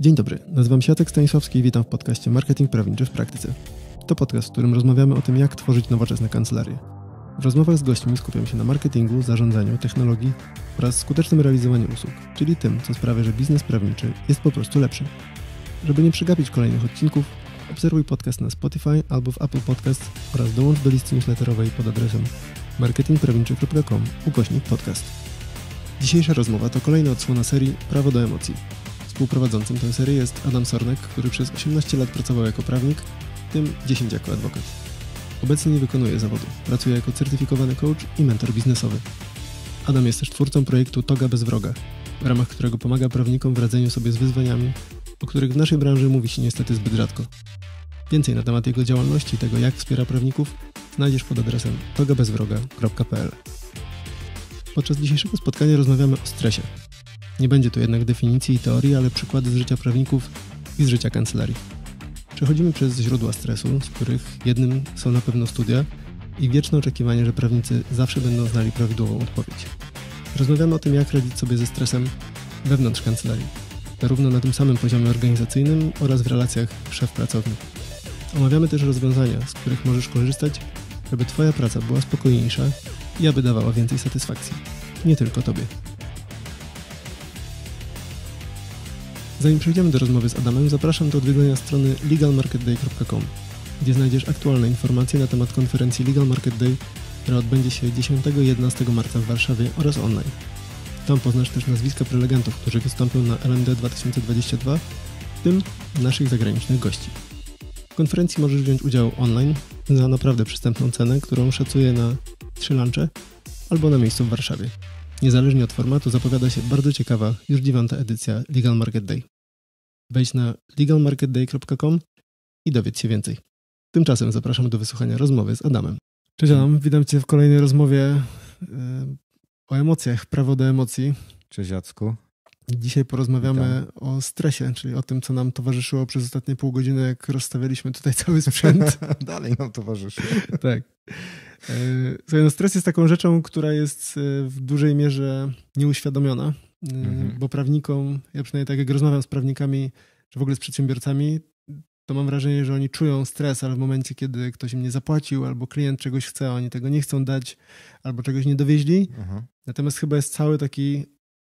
Dzień dobry, nazywam się Jacek Stanisławski i witam w podcaście Marketing Prawniczy w Praktyce. To podcast, w którym rozmawiamy o tym, jak tworzyć nowoczesne kancelarie. W rozmowach z gośćmi skupiam się na marketingu, zarządzaniu, technologii oraz skutecznym realizowaniu usług, czyli tym, co sprawia, że biznes prawniczy jest po prostu lepszy. Żeby nie przegapić kolejnych odcinków, obserwuj podcast na Spotify albo w Apple Podcast oraz dołącz do listy newsletterowej pod adresem marketingprawniczy.com ukośnik podcast. Dzisiejsza rozmowa to kolejna odsłona serii Prawo do emocji – Współprowadzącym tę serię jest Adam Sornek, który przez 18 lat pracował jako prawnik, w tym 10 jako adwokat. Obecnie nie wykonuje zawodu, pracuje jako certyfikowany coach i mentor biznesowy. Adam jest też twórcą projektu Toga bez wroga, w ramach którego pomaga prawnikom w radzeniu sobie z wyzwaniami, o których w naszej branży mówi się niestety zbyt rzadko. Więcej na temat jego działalności i tego, jak wspiera prawników, znajdziesz pod adresem togabezwroga.pl. Podczas dzisiejszego spotkania rozmawiamy o stresie, nie będzie to jednak definicji i teorii, ale przykłady z życia prawników i z życia kancelarii. Przechodzimy przez źródła stresu, z których jednym są na pewno studia i wieczne oczekiwanie, że prawnicy zawsze będą znali prawidłową odpowiedź. Rozmawiamy o tym, jak radzić sobie ze stresem wewnątrz kancelarii, zarówno na tym samym poziomie organizacyjnym oraz w relacjach szef-pracownik. Omawiamy też rozwiązania, z których możesz korzystać, żeby Twoja praca była spokojniejsza i aby dawała więcej satysfakcji. Nie tylko Tobie. Zanim przejdziemy do rozmowy z Adamem, zapraszam do odwiedzenia strony legalmarketday.com, gdzie znajdziesz aktualne informacje na temat konferencji Legal Market Day, która odbędzie się 10-11 marca w Warszawie oraz online. Tam poznasz też nazwiska prelegentów, którzy wystąpią na LMD 2022, w tym naszych zagranicznych gości. W konferencji możesz wziąć udział online za naprawdę przystępną cenę, którą szacuję na 3 lunche albo na miejscu w Warszawie. Niezależnie od formatu zapowiada się bardzo ciekawa, już dziewiąta edycja Legal Market Day. Wejdź na legalmarketday.com i dowiedz się więcej. Tymczasem zapraszam do wysłuchania rozmowy z Adamem. Cześć Adam, witam Cię w kolejnej rozmowie e, o emocjach, prawo do emocji. Cześć Jacku. Dzisiaj porozmawiamy Witam. o stresie, czyli o tym, co nam towarzyszyło przez ostatnie pół godziny, jak rozstawialiśmy tutaj cały sprzęt. Dalej nam towarzyszy. tak. E, słuchaj, no stres jest taką rzeczą, która jest e, w dużej mierze nieuświadomiona, e, mhm. bo prawnikom, ja przynajmniej tak jak rozmawiam z prawnikami, czy w ogóle z przedsiębiorcami, to mam wrażenie, że oni czują stres, ale w momencie, kiedy ktoś im nie zapłacił, albo klient czegoś chce, oni tego nie chcą dać, albo czegoś nie dowieźli. Mhm. Natomiast chyba jest cały taki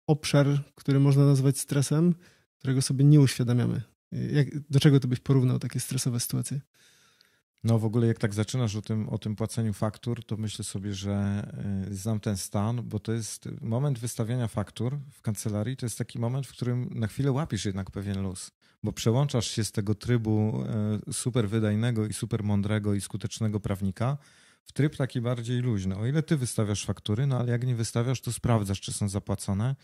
obszar, który można nazwać stresem, którego sobie nie uświadamiamy. Jak, do czego to byś porównał takie stresowe sytuacje? No w ogóle jak tak zaczynasz o tym, o tym płaceniu faktur, to myślę sobie, że e, znam ten stan, bo to jest moment wystawiania faktur w kancelarii, to jest taki moment, w którym na chwilę łapisz jednak pewien luz, bo przełączasz się z tego trybu e, super wydajnego i super mądrego i skutecznego prawnika w tryb taki bardziej luźny. O ile ty wystawiasz faktury, no ale jak nie wystawiasz, to sprawdzasz, czy są zapłacone.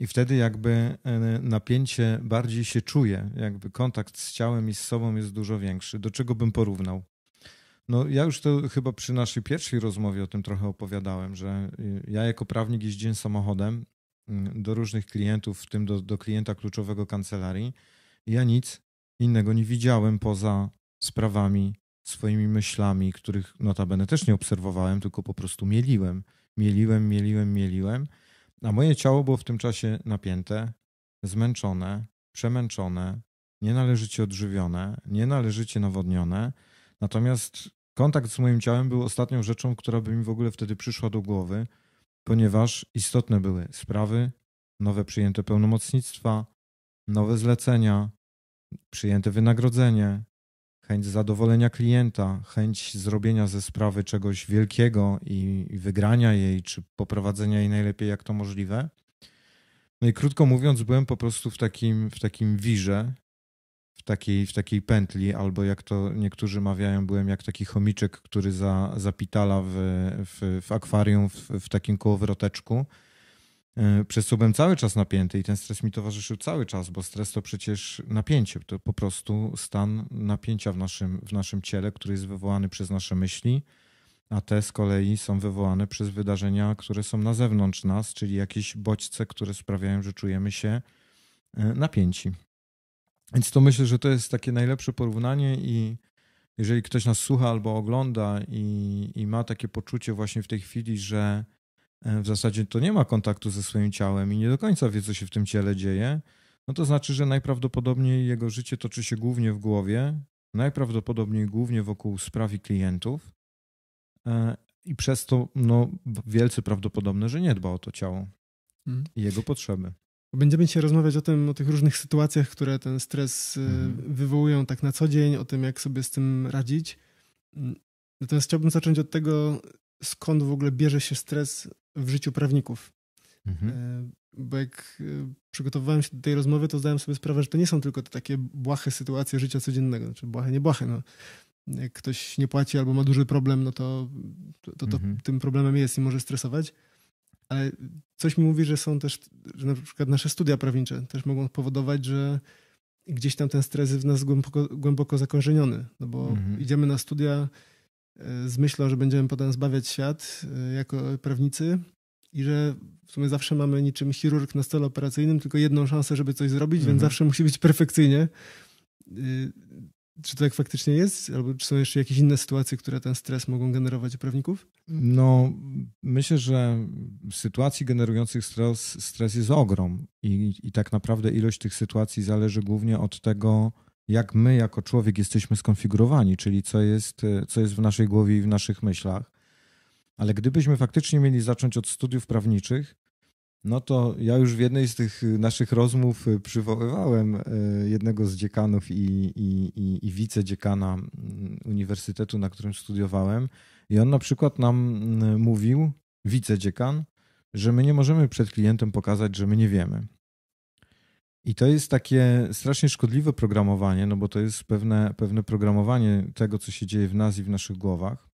I wtedy jakby e, napięcie bardziej się czuje, jakby kontakt z ciałem i z sobą jest dużo większy. Do czego bym porównał? No, ja już to chyba przy naszej pierwszej rozmowie o tym trochę opowiadałem, że y, ja jako prawnik jeździłem samochodem mm, do różnych klientów, w tym do, do klienta kluczowego kancelarii. Ja nic innego nie widziałem poza sprawami swoimi myślami, których notabene też nie obserwowałem, tylko po prostu mieliłem. Mieliłem, mieliłem, mieliłem. A moje ciało było w tym czasie napięte, zmęczone, przemęczone, nienależycie odżywione, nienależycie nawodnione. Natomiast kontakt z moim ciałem był ostatnią rzeczą, która by mi w ogóle wtedy przyszła do głowy, ponieważ istotne były sprawy, nowe przyjęte pełnomocnictwa, nowe zlecenia, przyjęte wynagrodzenie, chęć zadowolenia klienta, chęć zrobienia ze sprawy czegoś wielkiego i, wygrania jej, czy poprowadzenia jej najlepiej jak to możliwe. No i krótko mówiąc, byłem po prostu w takim, w takim wirze, w takiej, w takiej pętli, albo jak to niektórzy mawiają, byłem jak taki chomiczek, który za, zapitala w, w, w akwarium w, w takim kołowroteczku. E, przez co byłem cały czas napięty i ten stres mi towarzyszył cały czas, bo stres to przecież napięcie, to po prostu stan napięcia w naszym, w naszym ciele, który jest wywołany przez nasze myśli, a te z kolei są wywołane przez wydarzenia, które są na zewnątrz nas, czyli jakieś bodźce, które sprawiają, że czujemy się e, napięci. Więc to myślę, że to jest takie najlepsze porównanie i jeżeli ktoś nas słucha albo ogląda i, i ma takie poczucie właśnie w tej chwili, że E, w zasadzie to nie ma kontaktu ze swoim ciałem i nie do końca wie, co się w tym ciele dzieje, no to znaczy, że najprawdopodobniej jego życie toczy się głównie w głowie, najprawdopodobniej głównie wokół spraw i klientów e, i przez to no, wielce prawdopodobne, że nie dba o to ciało hmm. i jego potrzeby. Będziemy dzisiaj rozmawiać o tym, o tych różnych sytuacjach, które ten stres hmm. wywołują tak na co dzień, o tym, jak sobie z tym radzić. Natomiast chciałbym zacząć od tego, skąd w ogóle bierze się stres w życiu prawników. Mhm. E, bo jak e, przygotowywałem się do tej rozmowy, to zdałem sobie sprawę, że to nie są tylko te takie błahe sytuacje życia codziennego, znaczy błahe, nie błahe. No. Jak ktoś nie płaci albo ma duży problem, no to, to, to, to mhm. tym problemem jest i może stresować. Ale coś mi mówi, że są też, że na przykład nasze studia prawnicze też mogą powodować, że gdzieś tam ten stres jest w nas głęboko, głęboko zakorzeniony, no bo mhm. idziemy na studia z myślą, że będziemy potem zbawiać świat e, jako prawnicy i że w sumie zawsze mamy niczym chirurg na stole operacyjnym, tylko jedną szansę, żeby coś zrobić, mhm. więc zawsze musi być perfekcyjnie. E, czy to tak faktycznie jest? Albo czy są jeszcze jakieś inne sytuacje, które ten stres mogą generować u prawników? No, myślę, że sytuacji generujących stres, stres jest ogrom i, i tak naprawdę ilość tych sytuacji zależy głównie od tego, jak my jako człowiek jesteśmy skonfigurowani, czyli co jest, e, co jest w naszej głowie i w naszych myślach. Ale gdybyśmy faktycznie mieli zacząć od studiów prawniczych, no to ja już w jednej z tych e, naszych rozmów e, przywoływałem jednego z dziekanów i, i, i, i wicedziekana mm, uniwersytetu, na którym studiowałem. I on na przykład nam mm, mówił, wicedziekan, że my nie możemy przed klientem pokazać, że my nie wiemy. I to jest takie strasznie szkodliwe programowanie, no bo to jest pewne, pewne programowanie tego, co się dzieje w nas i w naszych głowach,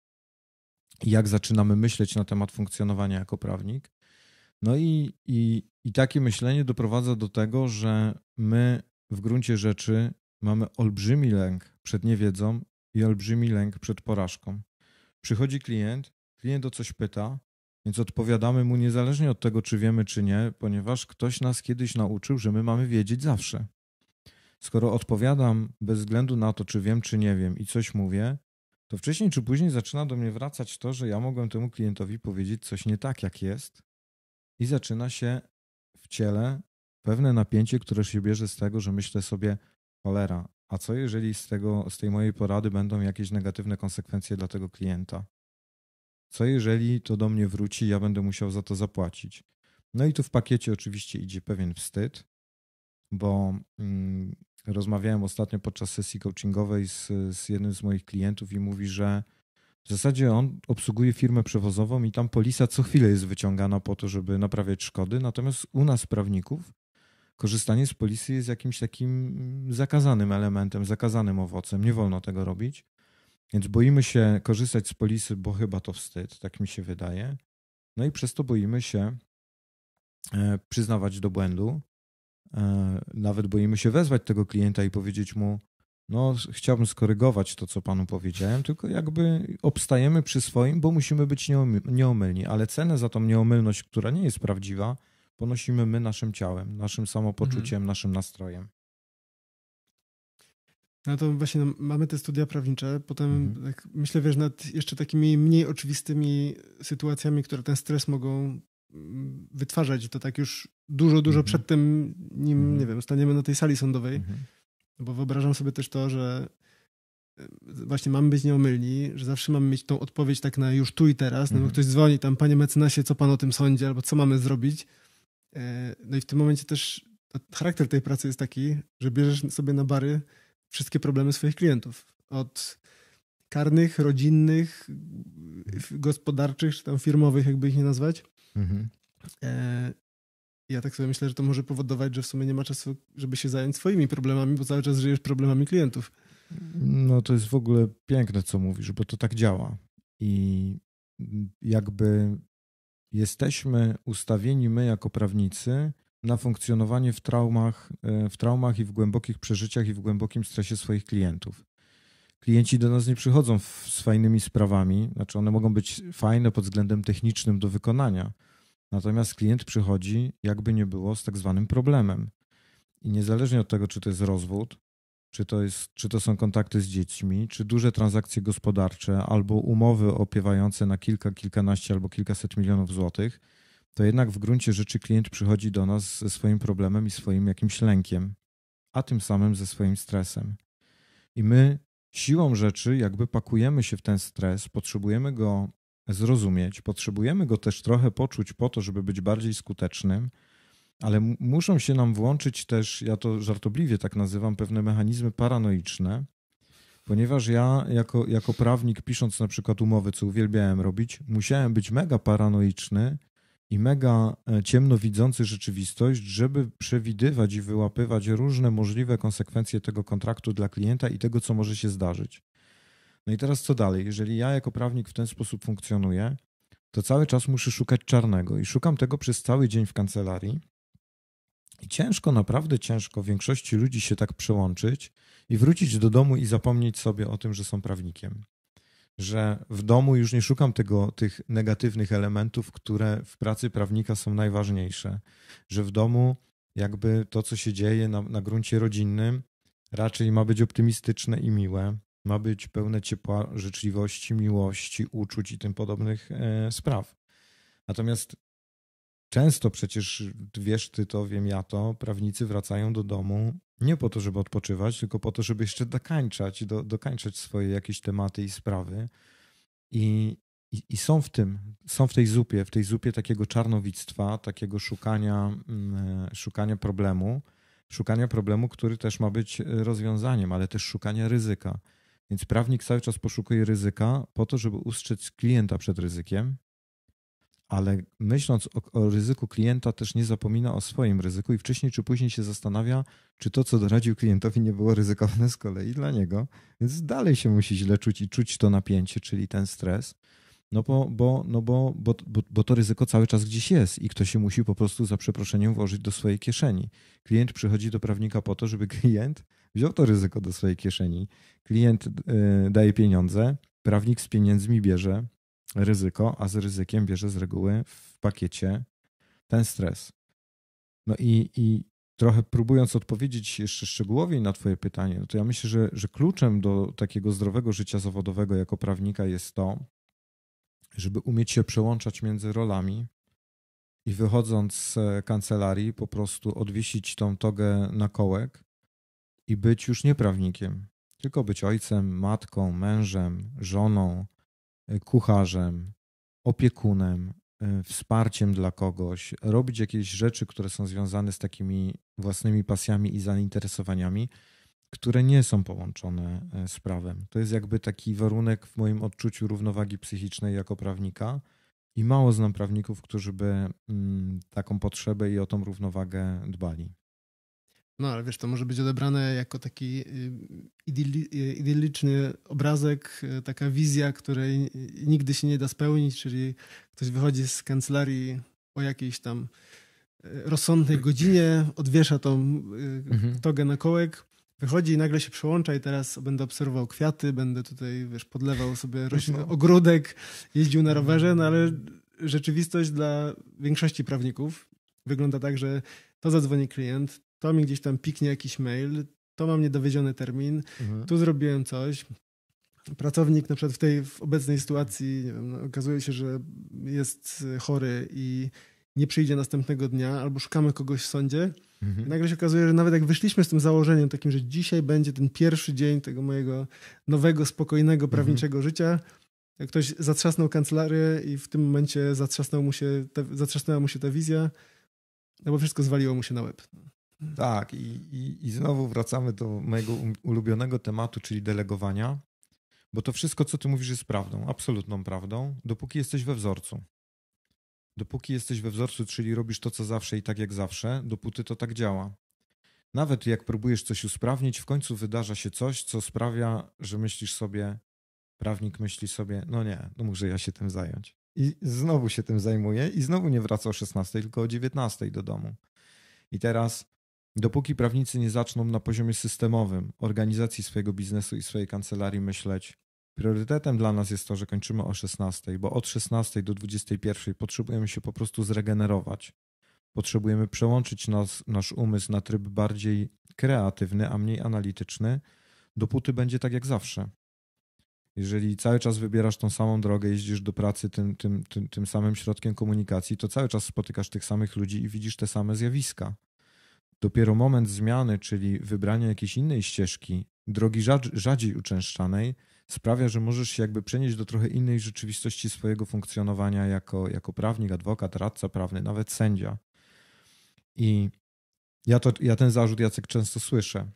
jak zaczynamy myśleć na temat funkcjonowania jako prawnik. No i, i, i takie myślenie doprowadza do tego, że my w gruncie rzeczy mamy olbrzymi lęk przed niewiedzą i olbrzymi lęk przed porażką. Przychodzi klient, klient o coś pyta, więc odpowiadamy mu niezależnie od tego, czy wiemy, czy nie, ponieważ ktoś nas kiedyś nauczył, że my mamy wiedzieć zawsze. Skoro odpowiadam bez względu na to, czy wiem, czy nie wiem i coś mówię, to wcześniej czy później zaczyna do mnie wracać to, że ja mogłem temu klientowi powiedzieć coś nie tak, jak jest, i zaczyna się w ciele pewne napięcie, które się bierze z tego, że myślę sobie, cholera, a co jeżeli z, tego, z tej mojej porady będą jakieś negatywne konsekwencje dla tego klienta? co jeżeli to do mnie wróci, ja będę musiał za to zapłacić. No i tu w pakiecie oczywiście idzie pewien wstyd, bo mm, rozmawiałem ostatnio podczas sesji coachingowej z, z jednym z moich klientów i mówi, że w zasadzie on obsługuje firmę przewozową i tam polisa co chwilę jest wyciągana po to, żeby naprawiać szkody, natomiast u nas prawników korzystanie z polisy jest jakimś takim zakazanym elementem, zakazanym owocem. Nie wolno tego robić. Więc boimy się korzystać z polisy, bo chyba to wstyd, tak mi się wydaje. No i przez to boimy się e, przyznawać do błędu. E, nawet boimy się wezwać tego klienta i powiedzieć mu, no chciałbym skorygować to, co panu powiedziałem, tylko jakby obstajemy przy swoim, bo musimy być nieomylni, ale cenę za tą nieomylność, która nie jest prawdziwa, ponosimy my naszym ciałem, naszym mhm. samopoczuciem, mhm. naszym nastrojem. No to właśnie no, mamy te studia prawnicze, potem mhm. tak, myślę, wiesz, nad jeszcze takimi mniej oczywistymi sytuacjami, które ten stres mogą mm, wytwarzać, to tak już dużo, dużo mhm. przed tym, nim, mhm. nie wiem, staniemy na tej sali sądowej, mhm. no bo wyobrażam sobie też to, że e, właśnie mamy być nieomylni, że zawsze mamy mieć tą odpowiedź tak na już tu i teraz, no bo mhm. ktoś dzwoni tam, panie mecenasie, co pan o tym sądzi, albo co mamy zrobić. E, no i w tym momencie też charakter tej pracy jest taki, że bierzesz sobie na bary wszystkie problemy swoich klientów. Od karnych, rodzinnych, gospodarczych, czy tam firmowych, jakby ich nie nazwać. Mhm. E, ja tak sobie myślę, że to może powodować, że w sumie nie ma czasu, żeby się zająć swoimi problemami, bo cały czas żyjesz problemami klientów. No to jest w ogóle piękne, co mówisz, bo to tak działa. I jakby jesteśmy ustawieni my jako prawnicy na funkcjonowanie w traumach, e, w traumach i w głębokich przeżyciach i w głębokim stresie swoich klientów. Klienci do nas nie przychodzą z fajnymi sprawami, znaczy one mogą być fajne pod względem technicznym do wykonania, natomiast klient przychodzi, jakby nie było, z tak zwanym problemem. I niezależnie od tego, czy to jest rozwód, czy to, jest, czy to są kontakty z dziećmi, czy duże transakcje gospodarcze, albo umowy opiewające na kilka, kilkanaście albo kilkaset milionów złotych, to jednak w gruncie rzeczy klient przychodzi do nas ze swoim problemem i swoim jakimś lękiem, a tym samym ze swoim stresem. I my siłą rzeczy jakby pakujemy się w ten stres, potrzebujemy go zrozumieć, potrzebujemy go też trochę poczuć po to, żeby być bardziej skutecznym, ale muszą się nam włączyć też, ja to żartobliwie tak nazywam, pewne mechanizmy paranoiczne, ponieważ ja jako, jako prawnik pisząc na przykład umowy, co uwielbiałem robić, musiałem być mega paranoiczny, i mega e, ciemno widzący rzeczywistość, żeby przewidywać i wyłapywać różne możliwe konsekwencje tego kontraktu dla klienta i tego, co może się zdarzyć. No i teraz co dalej? Jeżeli ja jako prawnik w ten sposób funkcjonuję, to cały czas muszę szukać czarnego i szukam tego przez cały dzień w kancelarii. I ciężko, naprawdę ciężko większości ludzi się tak przełączyć i wrócić do domu i zapomnieć sobie o tym, że są prawnikiem że w domu już nie szukam tego, tych negatywnych elementów, które w pracy prawnika są najważniejsze, że w domu jakby to, co się dzieje na, na gruncie rodzinnym, raczej ma być optymistyczne i miłe, ma być pełne ciepła, życzliwości, miłości, uczuć i tym podobnych e, spraw. Natomiast często przecież wiesz ty to, wiem ja to, prawnicy wracają do domu nie po to, żeby odpoczywać, tylko po to, żeby jeszcze dokańczać, do, dokańczać swoje jakieś tematy i sprawy. I, i, I, są w tym, są w tej zupie, w tej zupie takiego czarnowictwa, takiego szukania, mm, e, szukania problemu, szukania problemu, który też ma być e, rozwiązaniem, ale też szukania ryzyka. Więc prawnik cały czas poszukuje ryzyka po to, żeby ustrzec klienta przed ryzykiem, ale myśląc o, o, ryzyku klienta, też nie zapomina o swoim ryzyku i wcześniej czy później się zastanawia, czy to, co doradził klientowi, nie było ryzykowne z kolei dla niego, więc dalej się musi źle czuć i czuć to napięcie, czyli ten stres. No bo, bo, no bo, bo, bo, to ryzyko cały czas gdzieś jest i ktoś się musi po prostu za przeproszeniem włożyć do swojej kieszeni. Klient przychodzi do prawnika po to, żeby klient wziął to ryzyko do swojej kieszeni. Klient y, daje pieniądze, prawnik z pieniędzmi bierze, ryzyko, a z ryzykiem bierze z reguły w pakiecie ten stres. No i, i trochę próbując odpowiedzieć jeszcze szczegółowiej na Twoje pytanie, no to ja myślę, że, że kluczem do takiego zdrowego życia zawodowego jako prawnika jest to, żeby umieć się przełączać między rolami i wychodząc z kancelarii po prostu odwiesić tą togę na kołek i być już nie prawnikiem, tylko być ojcem, matką, mężem, żoną, E, kucharzem, opiekunem, e, wsparciem dla kogoś, robić jakieś rzeczy, które są związane z takimi własnymi pasjami i zainteresowaniami, które nie są połączone e, z prawem. To jest jakby taki warunek w moim odczuciu równowagi psychicznej jako prawnika. I mało znam prawników, którzy by mm, taką potrzebę i o tą równowagę dbali. No ale wiesz, to może być odebrane jako taki y, y, idylliczny obrazek, y, taka wizja, której nigdy się nie da spełnić, czyli ktoś wychodzi z kancelarii o jakiejś tam rozsądnej godzinie, odwiesza tą mhm. togę na kołek, wychodzi i nagle się przełącza i teraz będę obserwował kwiaty, będę tutaj, wiesz, podlewał sobie roślin, no. ogródek, jeździł na mhm. rowerze, no ale rzeczywistość dla większości prawników wygląda tak, że to zadzwoni klient, to mi gdzieś tam piknie jakiś mail, to mam niedowiedziony termin, mhm. tu zrobiłem coś. Pracownik na przykład w tej w obecnej sytuacji wiem, no, okazuje się, że jest e, chory i nie przyjdzie następnego dnia, albo szukamy kogoś w sądzie. Mhm. I nagle się okazuje, że nawet jak wyszliśmy z tym założeniem takim, że dzisiaj będzie ten pierwszy dzień tego mojego nowego, spokojnego, mhm. prawniczego mhm. życia, ktoś zatrzasnął kancelarię i w tym momencie zatrzasnął mu się te, zatrzasnęła mu się ta wizja no bo wszystko zwaliło mu się na łeb. Tak, i, i, i znowu wracamy do mojego um, ulubionego tematu, czyli delegowania, bo to wszystko, co ty mówisz, jest prawdą, absolutną prawdą, dopóki jesteś we wzorcu. Dopóki jesteś we wzorcu, czyli robisz to, co zawsze i tak jak zawsze, dopóty to tak działa. Nawet jak próbujesz coś usprawnić, w końcu wydarza się coś, co sprawia, że myślisz sobie, prawnik myśli sobie, no nie, no muszę ja się tym zająć i znowu się tym zajmuje i znowu nie wraca o 16, tylko o 19 do domu. I teraz, dopóki prawnicy nie zaczną na poziomie systemowym organizacji swojego biznesu i swojej kancelarii myśleć, priorytetem dla nas jest to, że kończymy o 16, bo od 16 do 21 potrzebujemy się po prostu zregenerować. Potrzebujemy przełączyć nas, nasz umysł na tryb bardziej kreatywny, a mniej analityczny, dopóty będzie tak jak zawsze. Jeżeli cały czas wybierasz tą samą drogę, jeździsz do pracy tym, tym, tym, tym samym środkiem komunikacji, to cały czas spotykasz tych samych ludzi i widzisz te same zjawiska. Dopiero moment zmiany, czyli wybrania jakiejś innej ścieżki, drogi rzadziej uczęszczanej, sprawia, że możesz się jakby przenieść do trochę innej rzeczywistości swojego funkcjonowania jako, jako prawnik, adwokat, radca prawny, nawet sędzia. I ja, to, ja ten zarzut, Jacek, często słyszę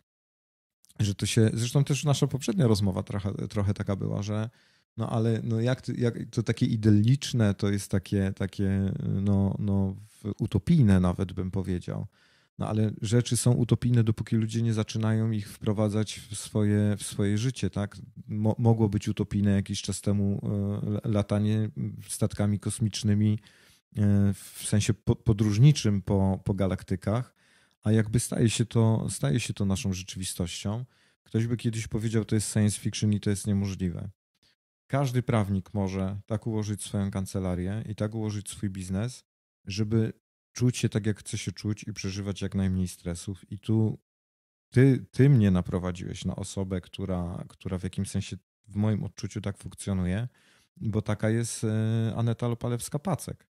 że to się, zresztą też nasza poprzednia rozmowa trochę, trochę taka była, że no ale no jak, to, jak to takie idylliczne, to jest takie, takie no, no utopijne nawet bym powiedział. No ale rzeczy są utopijne, dopóki ludzie nie zaczynają ich wprowadzać w swoje, w swoje życie, tak? Mo mogło być utopijne jakiś czas temu e, latanie statkami kosmicznymi e, w sensie podróżniczym po, po galaktykach, a jakby staje się to, staje się to naszą rzeczywistością. Ktoś by kiedyś powiedział, to jest science fiction i to jest niemożliwe. Każdy prawnik może tak ułożyć swoją kancelarię i tak ułożyć swój biznes, żeby czuć się tak, jak chce się czuć i przeżywać jak najmniej stresów. I tu ty, ty mnie naprowadziłeś na osobę, która, która w jakimś sensie w moim odczuciu tak funkcjonuje, bo taka jest e, Aneta Lopalewska-Pacek.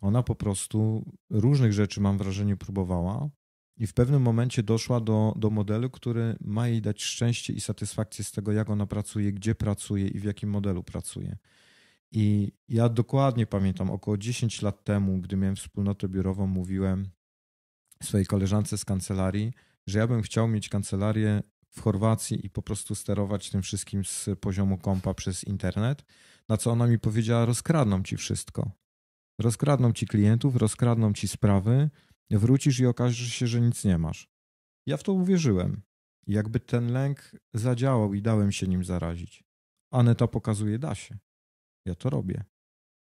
Ona po prostu różnych rzeczy, mam wrażenie, próbowała i w pewnym momencie doszła do, do modelu, który ma jej dać szczęście i satysfakcję z tego, jak ona pracuje, gdzie pracuje i w jakim modelu pracuje. I ja dokładnie pamiętam, około 10 lat temu, gdy miałem wspólnotę biurową, mówiłem swojej koleżance z kancelarii, że ja bym chciał mieć kancelarię w Chorwacji i po prostu sterować tym wszystkim z poziomu kompa przez internet. Na co ona mi powiedziała: Rozkradną ci wszystko. Rozkradną ci klientów, rozkradną ci sprawy, Wrócisz i okaże się, że nic nie masz. Ja w to uwierzyłem. Jakby ten lęk zadziałał i dałem się nim zarazić. Aneta pokazuje, da się. Ja to robię.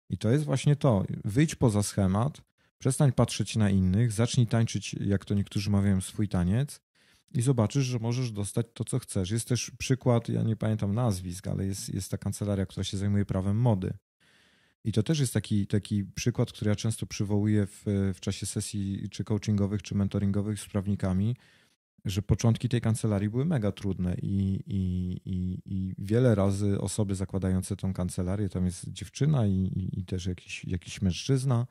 I to jest właśnie to. Wyjdź poza schemat, przestań patrzeć na innych, zacznij tańczyć, jak to niektórzy mawiają, swój taniec i zobaczysz, że możesz dostać to, co chcesz. Jest też przykład, ja nie pamiętam nazwisk, ale jest, jest ta kancelaria, która się zajmuje prawem mody. I to też jest taki, taki przykład, który ja często przywołuję w, w czasie sesji czy coachingowych, czy mentoringowych z prawnikami, że początki tej kancelarii były mega trudne i, i, i, i wiele razy osoby zakładające tą kancelarię, tam jest dziewczyna i, i, i też jakiś, jakiś mężczyzna,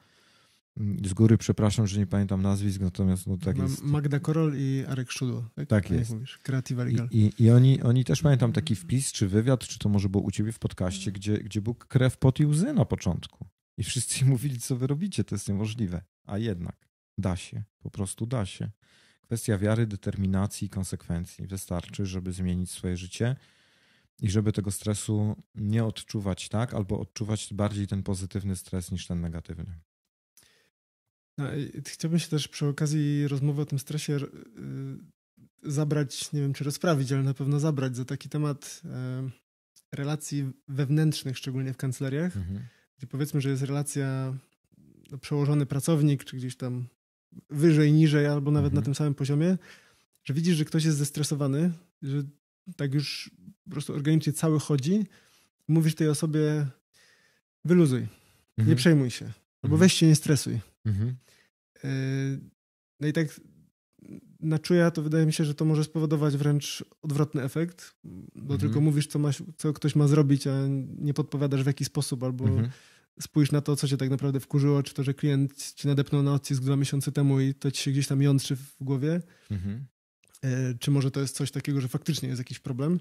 Mm, z góry przepraszam, że nie pamiętam nazwisk, natomiast no tak jest. Magda Korol i Arek Szudło. Tak, tak jest. Mówisz, Creative Legal. I, I, oni, oni też pamiętam taki wpis, czy wywiad, czy to może było u ciebie w podcaście, gdzie, gdzie był krew, pot i łzy na początku. I wszyscy mówili, co wy robicie, to jest niemożliwe. A jednak da się, po prostu da się. Kwestia wiary, determinacji i konsekwencji. Wystarczy, żeby zmienić swoje życie i żeby tego stresu nie odczuwać tak, albo odczuwać bardziej ten pozytywny stres niż ten negatywny. No, chciałbym się też przy okazji rozmowy o tym stresie y, zabrać, nie wiem czy rozprawić, ale na pewno zabrać za taki temat e, relacji wewnętrznych, szczególnie w kancelariach, mhm. gdzie powiedzmy, że jest relacja no, przełożony pracownik, czy gdzieś tam wyżej, niżej, albo nawet mhm. na tym samym poziomie, że widzisz, że ktoś jest zestresowany, że tak już po prostu organicznie cały chodzi, mówisz tej osobie wyluzuj, mhm. nie przejmuj się, albo mhm. weź się, nie stresuj. Mhm. E, no i tak na czuja to wydaje mi się, że to może spowodować wręcz odwrotny efekt, bo mhm. tylko mówisz, co, ma, co, ktoś ma zrobić, a nie podpowiadasz w jaki sposób, albo mhm. spójrz na to, co cię tak naprawdę wkurzyło, czy to, że klient ci nadepnął na odcisk dwa miesiące temu i to ci się gdzieś tam jątrzy w głowie. Mhm. E, czy może to jest coś takiego, że faktycznie jest jakiś problem?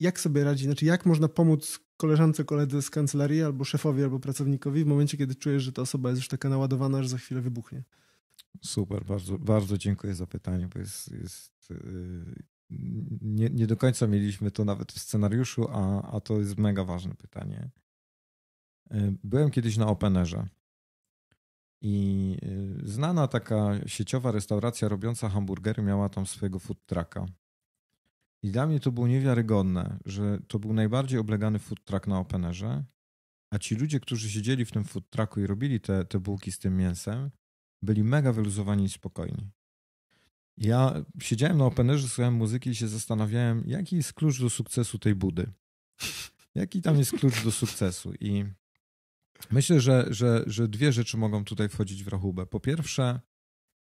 jak sobie radzi, znaczy jak można pomóc koleżance, koledze z kancelarii albo szefowi, albo pracownikowi w momencie, kiedy czujesz, że ta osoba jest już taka naładowana, że za chwilę wybuchnie? Super, bardzo, bardzo dziękuję za pytanie, bo jest, jest y, nie, nie do końca mieliśmy to nawet w scenariuszu, a, a to jest mega ważne pytanie. Y, byłem kiedyś na Openerze i y, znana taka sieciowa restauracja robiąca hamburgery miała tam swojego food trucka. I dla mnie to było niewiarygodne, że to był najbardziej oblegany food truck na Openerze, a ci ludzie, którzy siedzieli w tym food trucku i robili te, te bułki z tym mięsem, byli mega wyluzowani i spokojni. Ja siedziałem na Openerze, słuchałem muzyki i się zastanawiałem, jaki jest klucz do sukcesu tej budy. Jaki tam jest klucz do sukcesu? I myślę, że, że, że dwie rzeczy mogą tutaj wchodzić w rachubę. Po pierwsze,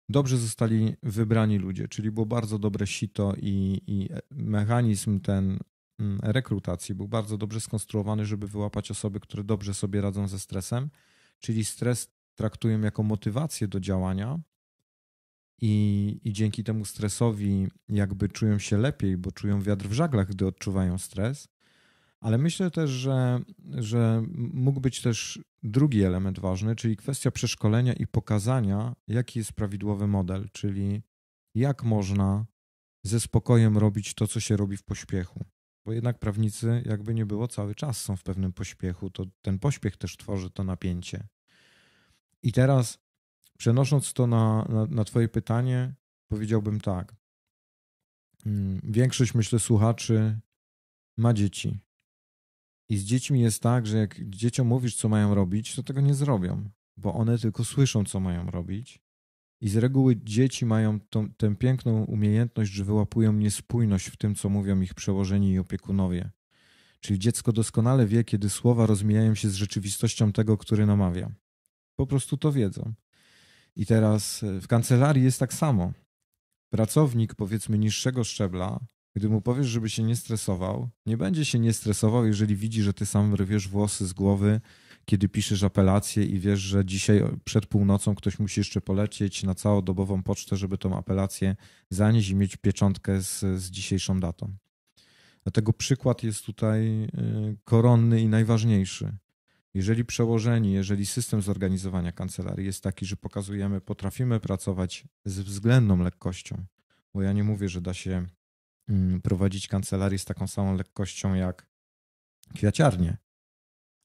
dobrze zostali wybrani ludzie, czyli było bardzo dobre sito i, i mechanizm ten mm, rekrutacji był bardzo dobrze skonstruowany, żeby wyłapać osoby, które dobrze sobie radzą ze stresem, czyli stres traktują jako motywację do działania i, i dzięki temu stresowi jakby czują się lepiej, bo czują wiatr w żaglach, gdy odczuwają stres. Ale myślę też, że, że mógł być też drugi element ważny, czyli kwestia przeszkolenia i pokazania, jaki jest prawidłowy model, czyli jak można ze spokojem robić to, co się robi w pośpiechu. Bo jednak prawnicy, jakby nie było, cały czas są w pewnym pośpiechu, to ten pośpiech też tworzy to napięcie. I teraz, przenosząc to na, na, na Twoje pytanie, powiedziałbym tak. Mm, większość, myślę, słuchaczy ma dzieci. I z dziećmi jest tak, że jak dzieciom mówisz, co mają robić, to tego nie zrobią, bo one tylko słyszą, co mają robić. I z reguły dzieci mają tą, tę piękną umiejętność, że wyłapują niespójność w tym, co mówią ich przełożeni i opiekunowie. Czyli dziecko doskonale wie, kiedy słowa rozmijają się z rzeczywistością tego, który namawia. Po prostu to wiedzą. I teraz e, w kancelarii jest tak samo. Pracownik, powiedzmy, niższego szczebla gdy mu powiesz, żeby się nie stresował, nie będzie się nie stresował, jeżeli widzi, że ty sam rwiesz włosy z głowy, kiedy piszesz apelację i wiesz, że dzisiaj przed północą ktoś musi jeszcze polecieć na całodobową pocztę, żeby tą apelację zanieść i mieć pieczątkę z, z dzisiejszą datą. Dlatego przykład jest tutaj y, koronny i najważniejszy. Jeżeli przełożeni, jeżeli system zorganizowania kancelarii jest taki, że pokazujemy, potrafimy pracować z względną lekkością, bo ja nie mówię, że da się Mm, prowadzić kancelarię z taką samą lekkością jak kwiaciarnie.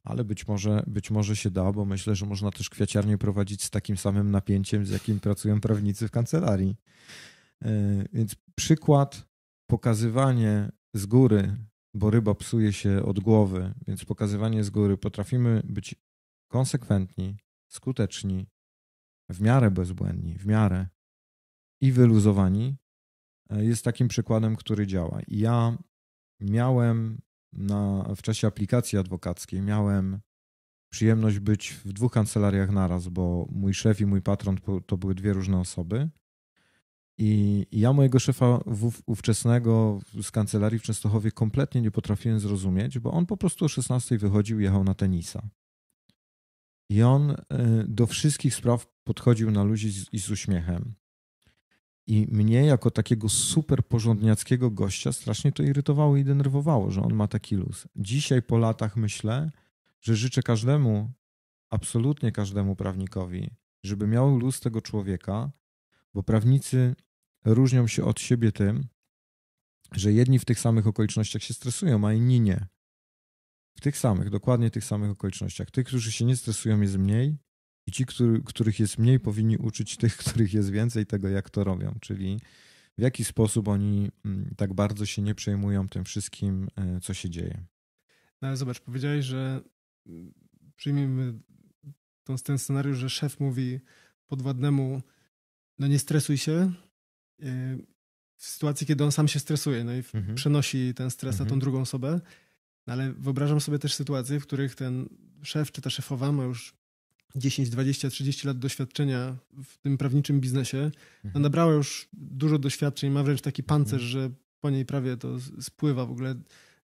Ale być może, być może się da, bo myślę, że można też kwiaciarnię prowadzić z takim samym napięciem, z jakim pracują prawnicy w kancelarii. E, więc przykład, pokazywanie z góry, bo ryba psuje się od głowy, więc pokazywanie z góry, potrafimy być konsekwentni, skuteczni, w miarę bezbłędni, w miarę i wyluzowani, E, jest takim przykładem, który działa. I ja miałem na, w czasie aplikacji adwokackiej, miałem przyjemność być w dwóch kancelariach naraz, bo mój szef i mój patron to były dwie różne osoby. I ja mojego szefa ówczesnego z kancelarii w Częstochowie kompletnie nie potrafiłem zrozumieć, bo on po prostu o 16 wychodził i jechał na tenisa. I on e, do wszystkich spraw podchodził na ludzi i z uśmiechem. I mnie jako takiego super porządniackiego gościa strasznie to irytowało i denerwowało, że on ma taki luz. Dzisiaj po latach myślę, że życzę każdemu, absolutnie każdemu prawnikowi, żeby miał luz tego człowieka, bo prawnicy różnią się od siebie tym, że jedni w tych samych okolicznościach się stresują, a inni nie. W tych samych, dokładnie tych samych okolicznościach. Tych, którzy się nie stresują, jest mniej, i ci, który, których jest mniej, powinni uczyć tych, których jest więcej, tego, jak to robią, czyli w jaki sposób oni mm, tak bardzo się nie przejmują tym wszystkim, e, co się dzieje. No ale zobacz, powiedziałeś, że mm, przyjmijmy ten scenariusz, że szef mówi podwładnemu, no nie stresuj się, y, w sytuacji, kiedy on sam się stresuje, no i mhm. przenosi ten stres mhm. na tą mhm. drugą osobę. No ale wyobrażam sobie też sytuacje, w których ten szef czy ta szefowa ma już 10, 20, 30 lat doświadczenia w tym prawniczym biznesie, Ona no mhm. nabrała już dużo doświadczeń, ma wręcz taki pancerz, mhm. że po niej prawie to spływa w ogóle,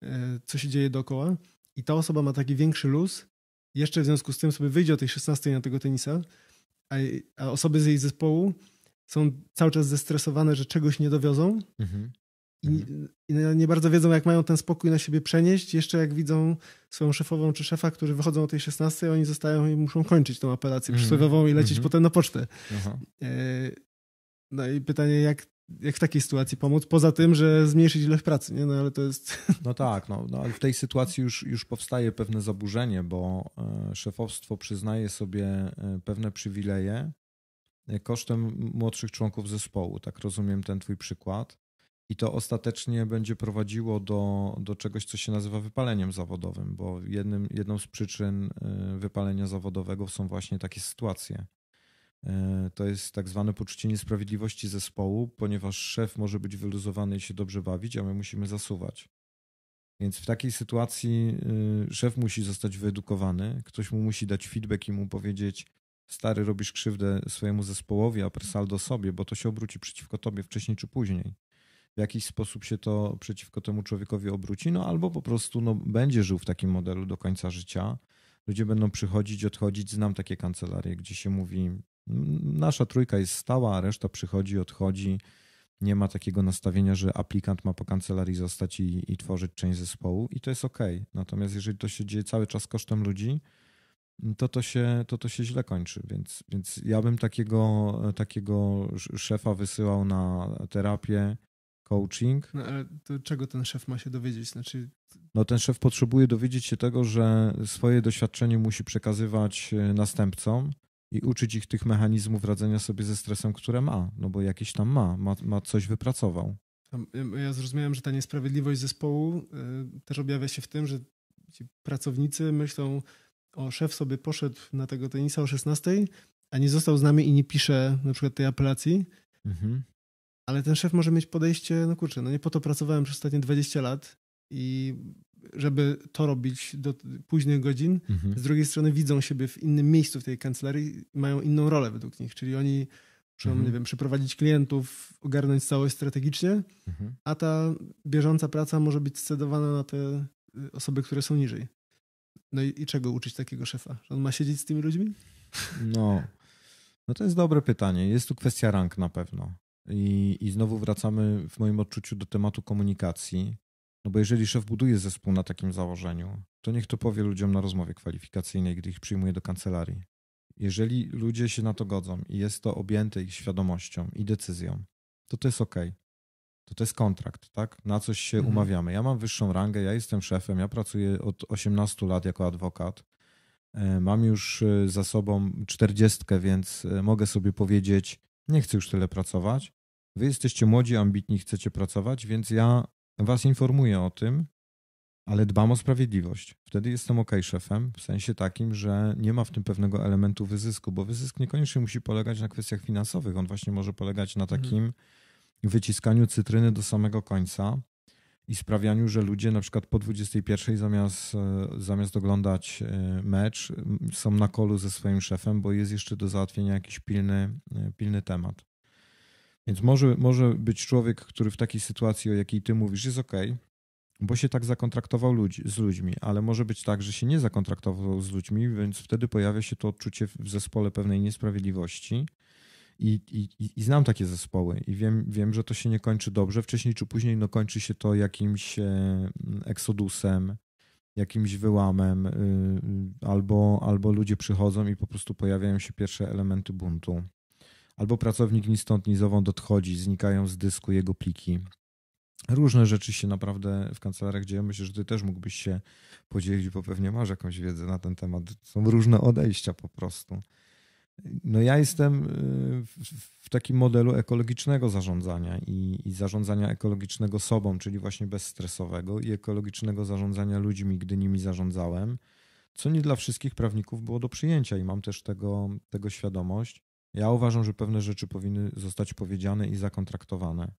e, co się dzieje dookoła. I ta osoba ma taki większy luz, jeszcze w związku z tym sobie wyjdzie o tej 16 na tego tenisa, a, a osoby z jej zespołu są cały czas zestresowane, że czegoś nie dowiozą, mhm i, i no, nie bardzo wiedzą, jak mają ten spokój na siebie przenieść. Jeszcze jak widzą swoją szefową czy szefa, którzy wychodzą o tej 16, oni zostają i muszą kończyć tą apelację mm. przysłowiową i lecieć mm -hmm. potem na pocztę. E, no i pytanie, jak, jak w takiej sytuacji pomóc, poza tym, że zmniejszyć ilość pracy, nie? No ale to jest... No tak, no, no ale w tej sytuacji już, już powstaje pewne zaburzenie, bo e, szefowstwo przyznaje sobie e, pewne przywileje kosztem młodszych członków zespołu. Tak rozumiem ten twój przykład. I to ostatecznie będzie prowadziło do, do czegoś, co się nazywa wypaleniem zawodowym, bo jednym, jedną z przyczyn y, wypalenia zawodowego są właśnie takie sytuacje. Y, to jest tak zwane poczucie niesprawiedliwości zespołu, ponieważ szef może być wyluzowany i się dobrze bawić, a my musimy zasuwać. Więc w takiej sytuacji y, szef musi zostać wyedukowany, ktoś mu musi dać feedback i mu powiedzieć: Stary, robisz krzywdę swojemu zespołowi, a do sobie, bo to się obróci przeciwko tobie wcześniej czy później w jakiś sposób się to przeciwko temu człowiekowi obróci, no albo po prostu no, będzie żył w takim modelu do końca życia. Ludzie będą przychodzić, odchodzić. Znam takie kancelarie, gdzie się mówi, mm, nasza trójka jest stała, a reszta przychodzi, odchodzi. Nie ma takiego nastawienia, że aplikant ma po kancelarii zostać i, i tworzyć część zespołu, i to jest ok. Natomiast jeżeli to się dzieje cały czas kosztem ludzi, to to się, to to się źle kończy. Więc, więc ja bym takiego, takiego szefa wysyłał na terapię coaching. No ale to czego ten szef ma się dowiedzieć? Znaczy... No ten szef potrzebuje dowiedzieć się tego, że swoje doświadczenie musi przekazywać e, następcom i uczyć ich tych mechanizmów radzenia sobie ze stresem, które ma, no bo jakieś tam ma, ma, ma coś wypracował. Ja zrozumiałem, że ta niesprawiedliwość zespołu e, też objawia się w tym, że ci pracownicy myślą, o szef sobie poszedł na tego tenisa o 16, a nie został z nami i nie pisze na przykład tej apelacji, mhm ale ten szef może mieć podejście, no kurczę, no nie po to pracowałem przez ostatnie 20 lat i żeby to robić do późnych godzin. Mhm. Z drugiej strony widzą siebie w innym miejscu w tej kancelarii i mają inną rolę według nich, czyli oni muszą, mhm. nie wiem, przyprowadzić klientów, ogarnąć całość strategicznie, mhm. a ta bieżąca praca może być scedowana na te y, osoby, które są niżej. No i, i czego uczyć takiego szefa? Że on ma siedzieć z tymi ludźmi? No, no to jest dobre pytanie. Jest tu kwestia rank na pewno. I, I znowu wracamy w moim odczuciu do tematu komunikacji. No bo jeżeli szef buduje zespół na takim założeniu, to niech to powie ludziom na rozmowie kwalifikacyjnej, gdy ich przyjmuje do kancelarii. Jeżeli ludzie się na to godzą i jest to objęte ich świadomością i decyzją, to to jest ok. To to jest kontrakt, tak? Na coś się mhm. umawiamy. Ja mam wyższą rangę, ja jestem szefem, ja pracuję od 18 lat jako adwokat. E, mam już e, za sobą 40, więc e, mogę sobie powiedzieć, nie chcę już tyle pracować. Wy jesteście młodzi, ambitni, chcecie pracować, więc ja was informuję o tym, ale dbam o sprawiedliwość. Wtedy jestem ok szefem, w sensie takim, że nie ma w tym pewnego elementu wyzysku, bo wyzysk niekoniecznie musi polegać na kwestiach finansowych. On właśnie może polegać na mhm. takim wyciskaniu cytryny do samego końca i sprawianiu, że ludzie na przykład po 21 zamiast, e, zamiast oglądać e, mecz są na kolu ze swoim szefem, bo jest jeszcze do załatwienia jakiś pilny, e, pilny temat. Więc może, może być człowiek, który w takiej sytuacji, o jakiej ty mówisz, jest ok, bo się tak zakontraktował ludzi, z ludźmi, ale może być tak, że się nie zakontraktował z ludźmi, więc wtedy pojawia się to odczucie w zespole pewnej niesprawiedliwości. I, i, I znam takie zespoły i wiem, wiem, że to się nie kończy dobrze. Wcześniej czy później no, kończy się to jakimś e, eksodusem, jakimś wyłamem, y, y, albo, albo ludzie przychodzą i po prostu pojawiają się pierwsze elementy buntu albo pracownik ni stąd, ni zowąd odchodzi, znikają z dysku jego pliki. Różne rzeczy się naprawdę w kancelariach dzieją. Myślę, że ty też mógłbyś się podzielić, bo pewnie masz jakąś wiedzę na ten temat. Są różne odejścia po prostu. No ja jestem y, w takim modelu ekologicznego zarządzania i, i, zarządzania ekologicznego sobą, czyli właśnie bezstresowego i ekologicznego zarządzania ludźmi, gdy nimi zarządzałem, co nie dla wszystkich prawników było do przyjęcia i mam też tego, tego świadomość. Ja uważam, że pewne rzeczy powinny zostać powiedziane i zakontraktowane.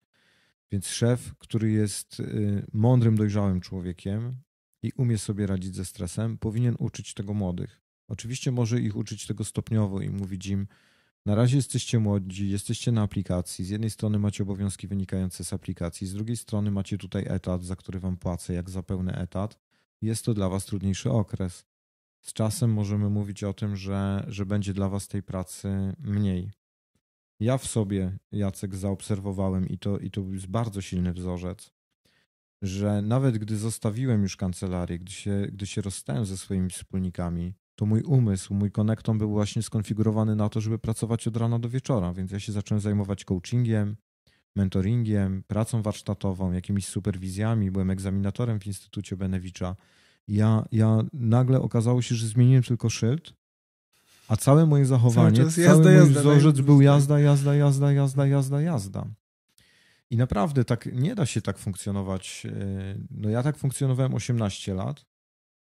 Więc szef, który jest y, mądrym, dojrzałym człowiekiem i umie sobie radzić ze stresem, powinien uczyć tego młodych. Oczywiście może ich uczyć tego stopniowo i mówić im, na razie jesteście młodzi, jesteście na aplikacji. Z jednej strony macie obowiązki wynikające z aplikacji, z drugiej strony macie tutaj etat, za który wam płacę, jak za pełny etat. Jest to dla was trudniejszy okres z czasem możemy mówić o tym, że, że będzie dla Was tej pracy mniej. Ja w sobie, Jacek, zaobserwowałem i to, i to jest bardzo silny wzorzec, że nawet gdy zostawiłem już kancelarię, gdy się, gdy się rozstałem ze swoimi wspólnikami, to mój umysł, mój konekton był właśnie skonfigurowany na to, żeby pracować od rana do wieczora, więc ja się zacząłem zajmować coachingiem, mentoringiem, pracą warsztatową, jakimiś superwizjami, byłem egzaminatorem w Instytucie Benewicza, ja, ja nagle okazało się, że zmieniłem tylko szyld, a całe moje zachowanie, cały, jazda, mój jazda, wzorzec był jazda, jazda, jazda, jazda, jazda, jazda. I naprawdę tak nie da się tak funkcjonować. E, no ja tak funkcjonowałem 18 lat,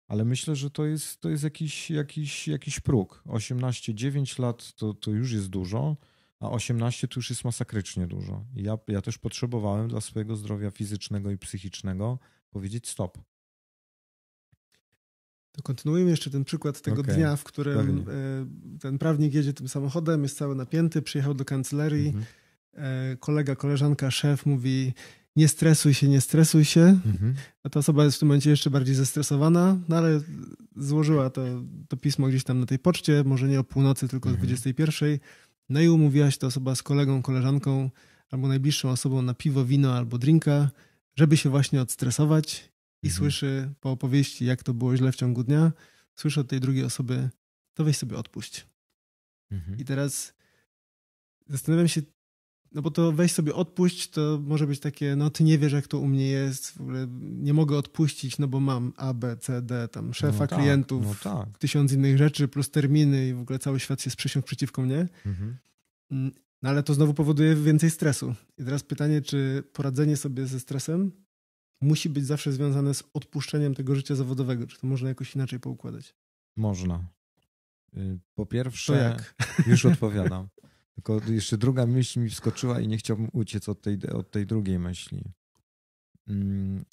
ale myślę, że to jest, to jest jakiś, jakiś, jakiś próg. 18, 9 lat to, to już jest dużo, a 18 to już jest masakrycznie dużo. I ja, ja też potrzebowałem dla swojego zdrowia fizycznego i psychicznego powiedzieć stop. To kontynuujmy jeszcze ten przykład tego okay. dnia, w którym Pewnie. E, ten prawnik jedzie tym samochodem, jest cały napięty, przyjechał do kancelarii. Mhm. E, kolega, koleżanka, szef mówi: Nie stresuj się, nie stresuj się. Mhm. A ta osoba jest w tym momencie jeszcze bardziej zestresowana, no ale złożyła to, to pismo gdzieś tam na tej poczcie, może nie o północy, tylko mhm. o 21. No i umówiłaś ta osoba z kolegą, koleżanką albo najbliższą osobą na piwo, wino albo drinka, żeby się właśnie odstresować i mhm. słyszy po opowieści, jak to było źle w ciągu dnia, słyszy od tej drugiej osoby, to weź sobie odpuść. Mhm. I teraz zastanawiam się, no bo to weź sobie odpuść, to może być takie, no ty nie wiesz, jak to u mnie jest, w ogóle nie mogę odpuścić, no bo mam A, B, C, D, tam szefa, no tak, klientów, no tak. tysiąc innych rzeczy, plus terminy i w ogóle cały świat się sprzysiągł przeciwko mnie. Mhm. Mm, no ale to znowu powoduje więcej stresu. I teraz pytanie, czy poradzenie sobie ze stresem musi być zawsze związane z odpuszczeniem tego życia zawodowego. Czy to można jakoś inaczej poukładać? Można. Y, po pierwsze, już odpowiadam. Tylko jeszcze druga myśl mi wskoczyła i nie chciałbym uciec od tej, od tej drugiej myśli. Hmm.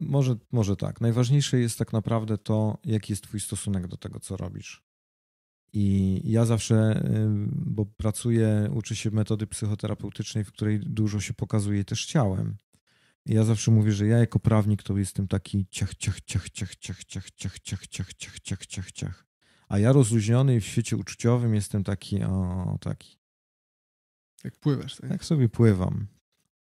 Może, może tak. Najważniejsze jest tak naprawdę to, jaki jest Twój stosunek do tego, co robisz. I ja zawsze, bo pracuję, uczę się metody psychoterapeutycznej, w której dużo się pokazuje też ciałem. I ja zawsze mówię, że ja jako prawnik to jestem taki ciach, ciach, ciach, ciach, ciach, ciach, ciach, ciach, ciach, ciach, ciach, ciach, ciach. A ja rozluźniony w świecie uczuciowym jestem taki, o, taki. Jak pływasz, tak? Jak sobie pływam.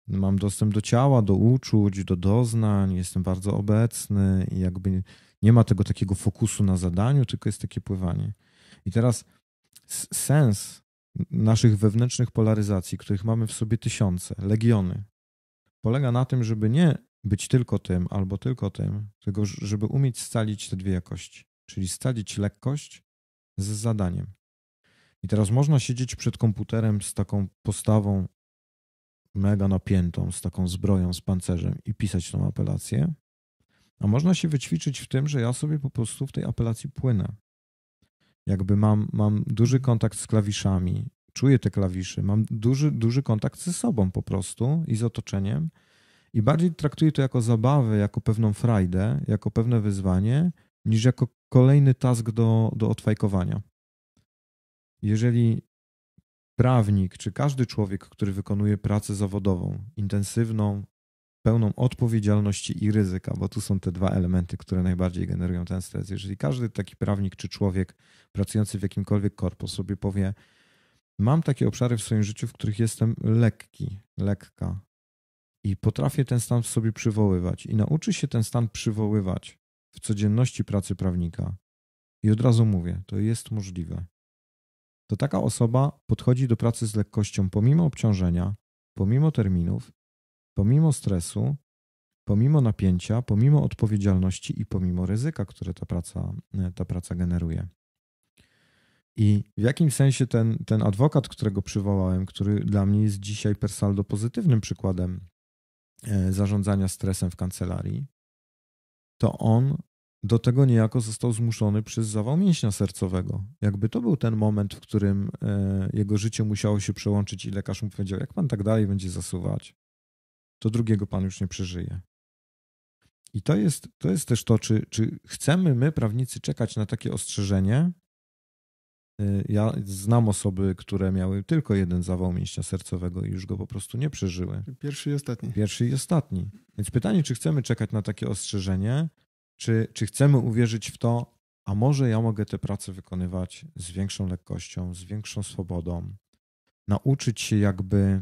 Mam dostęp do ciała, do uczuć, do doznań, jestem bardzo obecny i jakby nie ma tego takiego fokusu na zadaniu, tylko jest takie pływanie. I teraz sens naszych wewnętrznych polaryzacji, których mamy w sobie tysiące, legiony, polega na tym, żeby nie być tylko tym albo tylko tym, tylko żeby umieć scalić te dwie jakości, czyli scalić lekkość z zadaniem. I teraz można siedzieć przed komputerem z taką postawą mega napiętą, z taką zbroją, z pancerzem i pisać tą apelację, a można się wyćwiczyć w tym, że ja sobie po prostu w tej apelacji płynę jakby mam, mam duży kontakt z klawiszami, czuję te klawisze, mam duży, duży kontakt ze sobą po prostu i z otoczeniem. I bardziej traktuję to jako zabawę, jako pewną frajdę, jako pewne wyzwanie, niż jako kolejny task do, do odfajkowania. Jeżeli prawnik czy każdy człowiek, który wykonuje pracę zawodową, intensywną, pełną odpowiedzialności i ryzyka, bo tu są te dwa elementy, które najbardziej generują ten stres. Jeżeli każdy taki prawnik czy człowiek pracujący w jakimkolwiek korpo sobie powie, mam takie obszary w swoim życiu, w których jestem lekki, lekka i potrafię ten stan w sobie przywoływać i nauczy się ten stan przywoływać w codzienności pracy prawnika i od razu mówię, to jest możliwe. To taka osoba podchodzi do pracy z lekkością pomimo obciążenia, pomimo terminów pomimo stresu, pomimo napięcia, pomimo odpowiedzialności i pomimo ryzyka, które ta praca, e, ta praca generuje. I w jakim sensie ten, ten adwokat, którego przywołałem, który dla mnie jest dzisiaj persaldo pozytywnym przykładem e, zarządzania stresem w kancelarii, to on do tego niejako został zmuszony przez zawał mięśnia sercowego. Jakby to był ten moment, w którym e, jego życie musiało się przełączyć i lekarz mu powiedział, jak pan tak dalej będzie zasuwać, to drugiego pan już nie przeżyje. I to jest, to jest też to, czy, czy chcemy my, prawnicy, czekać na takie ostrzeżenie. Y, ja znam osoby, które miały tylko jeden zawał mięśnia sercowego i już go po prostu nie przeżyły. Pierwszy i ostatni. Pierwszy i ostatni. Więc pytanie, czy chcemy czekać na takie ostrzeżenie, czy, czy chcemy uwierzyć w to, a może ja mogę tę pracę wykonywać z większą lekkością, z większą swobodą, nauczyć się jakby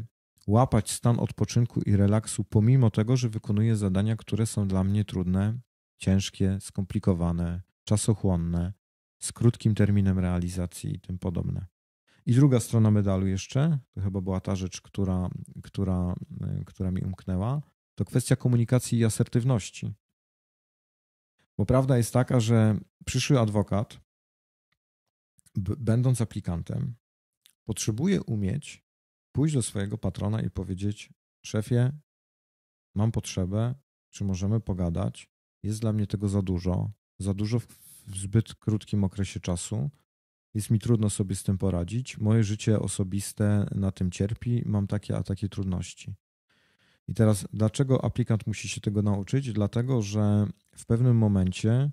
łapać stan odpoczynku i relaksu, pomimo tego, że wykonuję zadania, które są dla mnie trudne, ciężkie, skomplikowane, czasochłonne, z krótkim terminem realizacji i tym podobne. I druga strona medalu jeszcze, to chyba była ta rzecz, która, która, y, która mi umknęła, to kwestia komunikacji i asertywności. Bo prawda jest taka, że przyszły adwokat, będąc aplikantem, potrzebuje umieć pójść do swojego patrona i powiedzieć: Szefie, mam potrzebę, czy możemy pogadać? Jest dla mnie tego za dużo, za dużo w, w zbyt krótkim okresie czasu. Jest mi trudno sobie z tym poradzić. Moje życie osobiste na tym cierpi. Mam takie a takie trudności. I teraz, dlaczego aplikant musi się tego nauczyć? Dlatego, że w pewnym momencie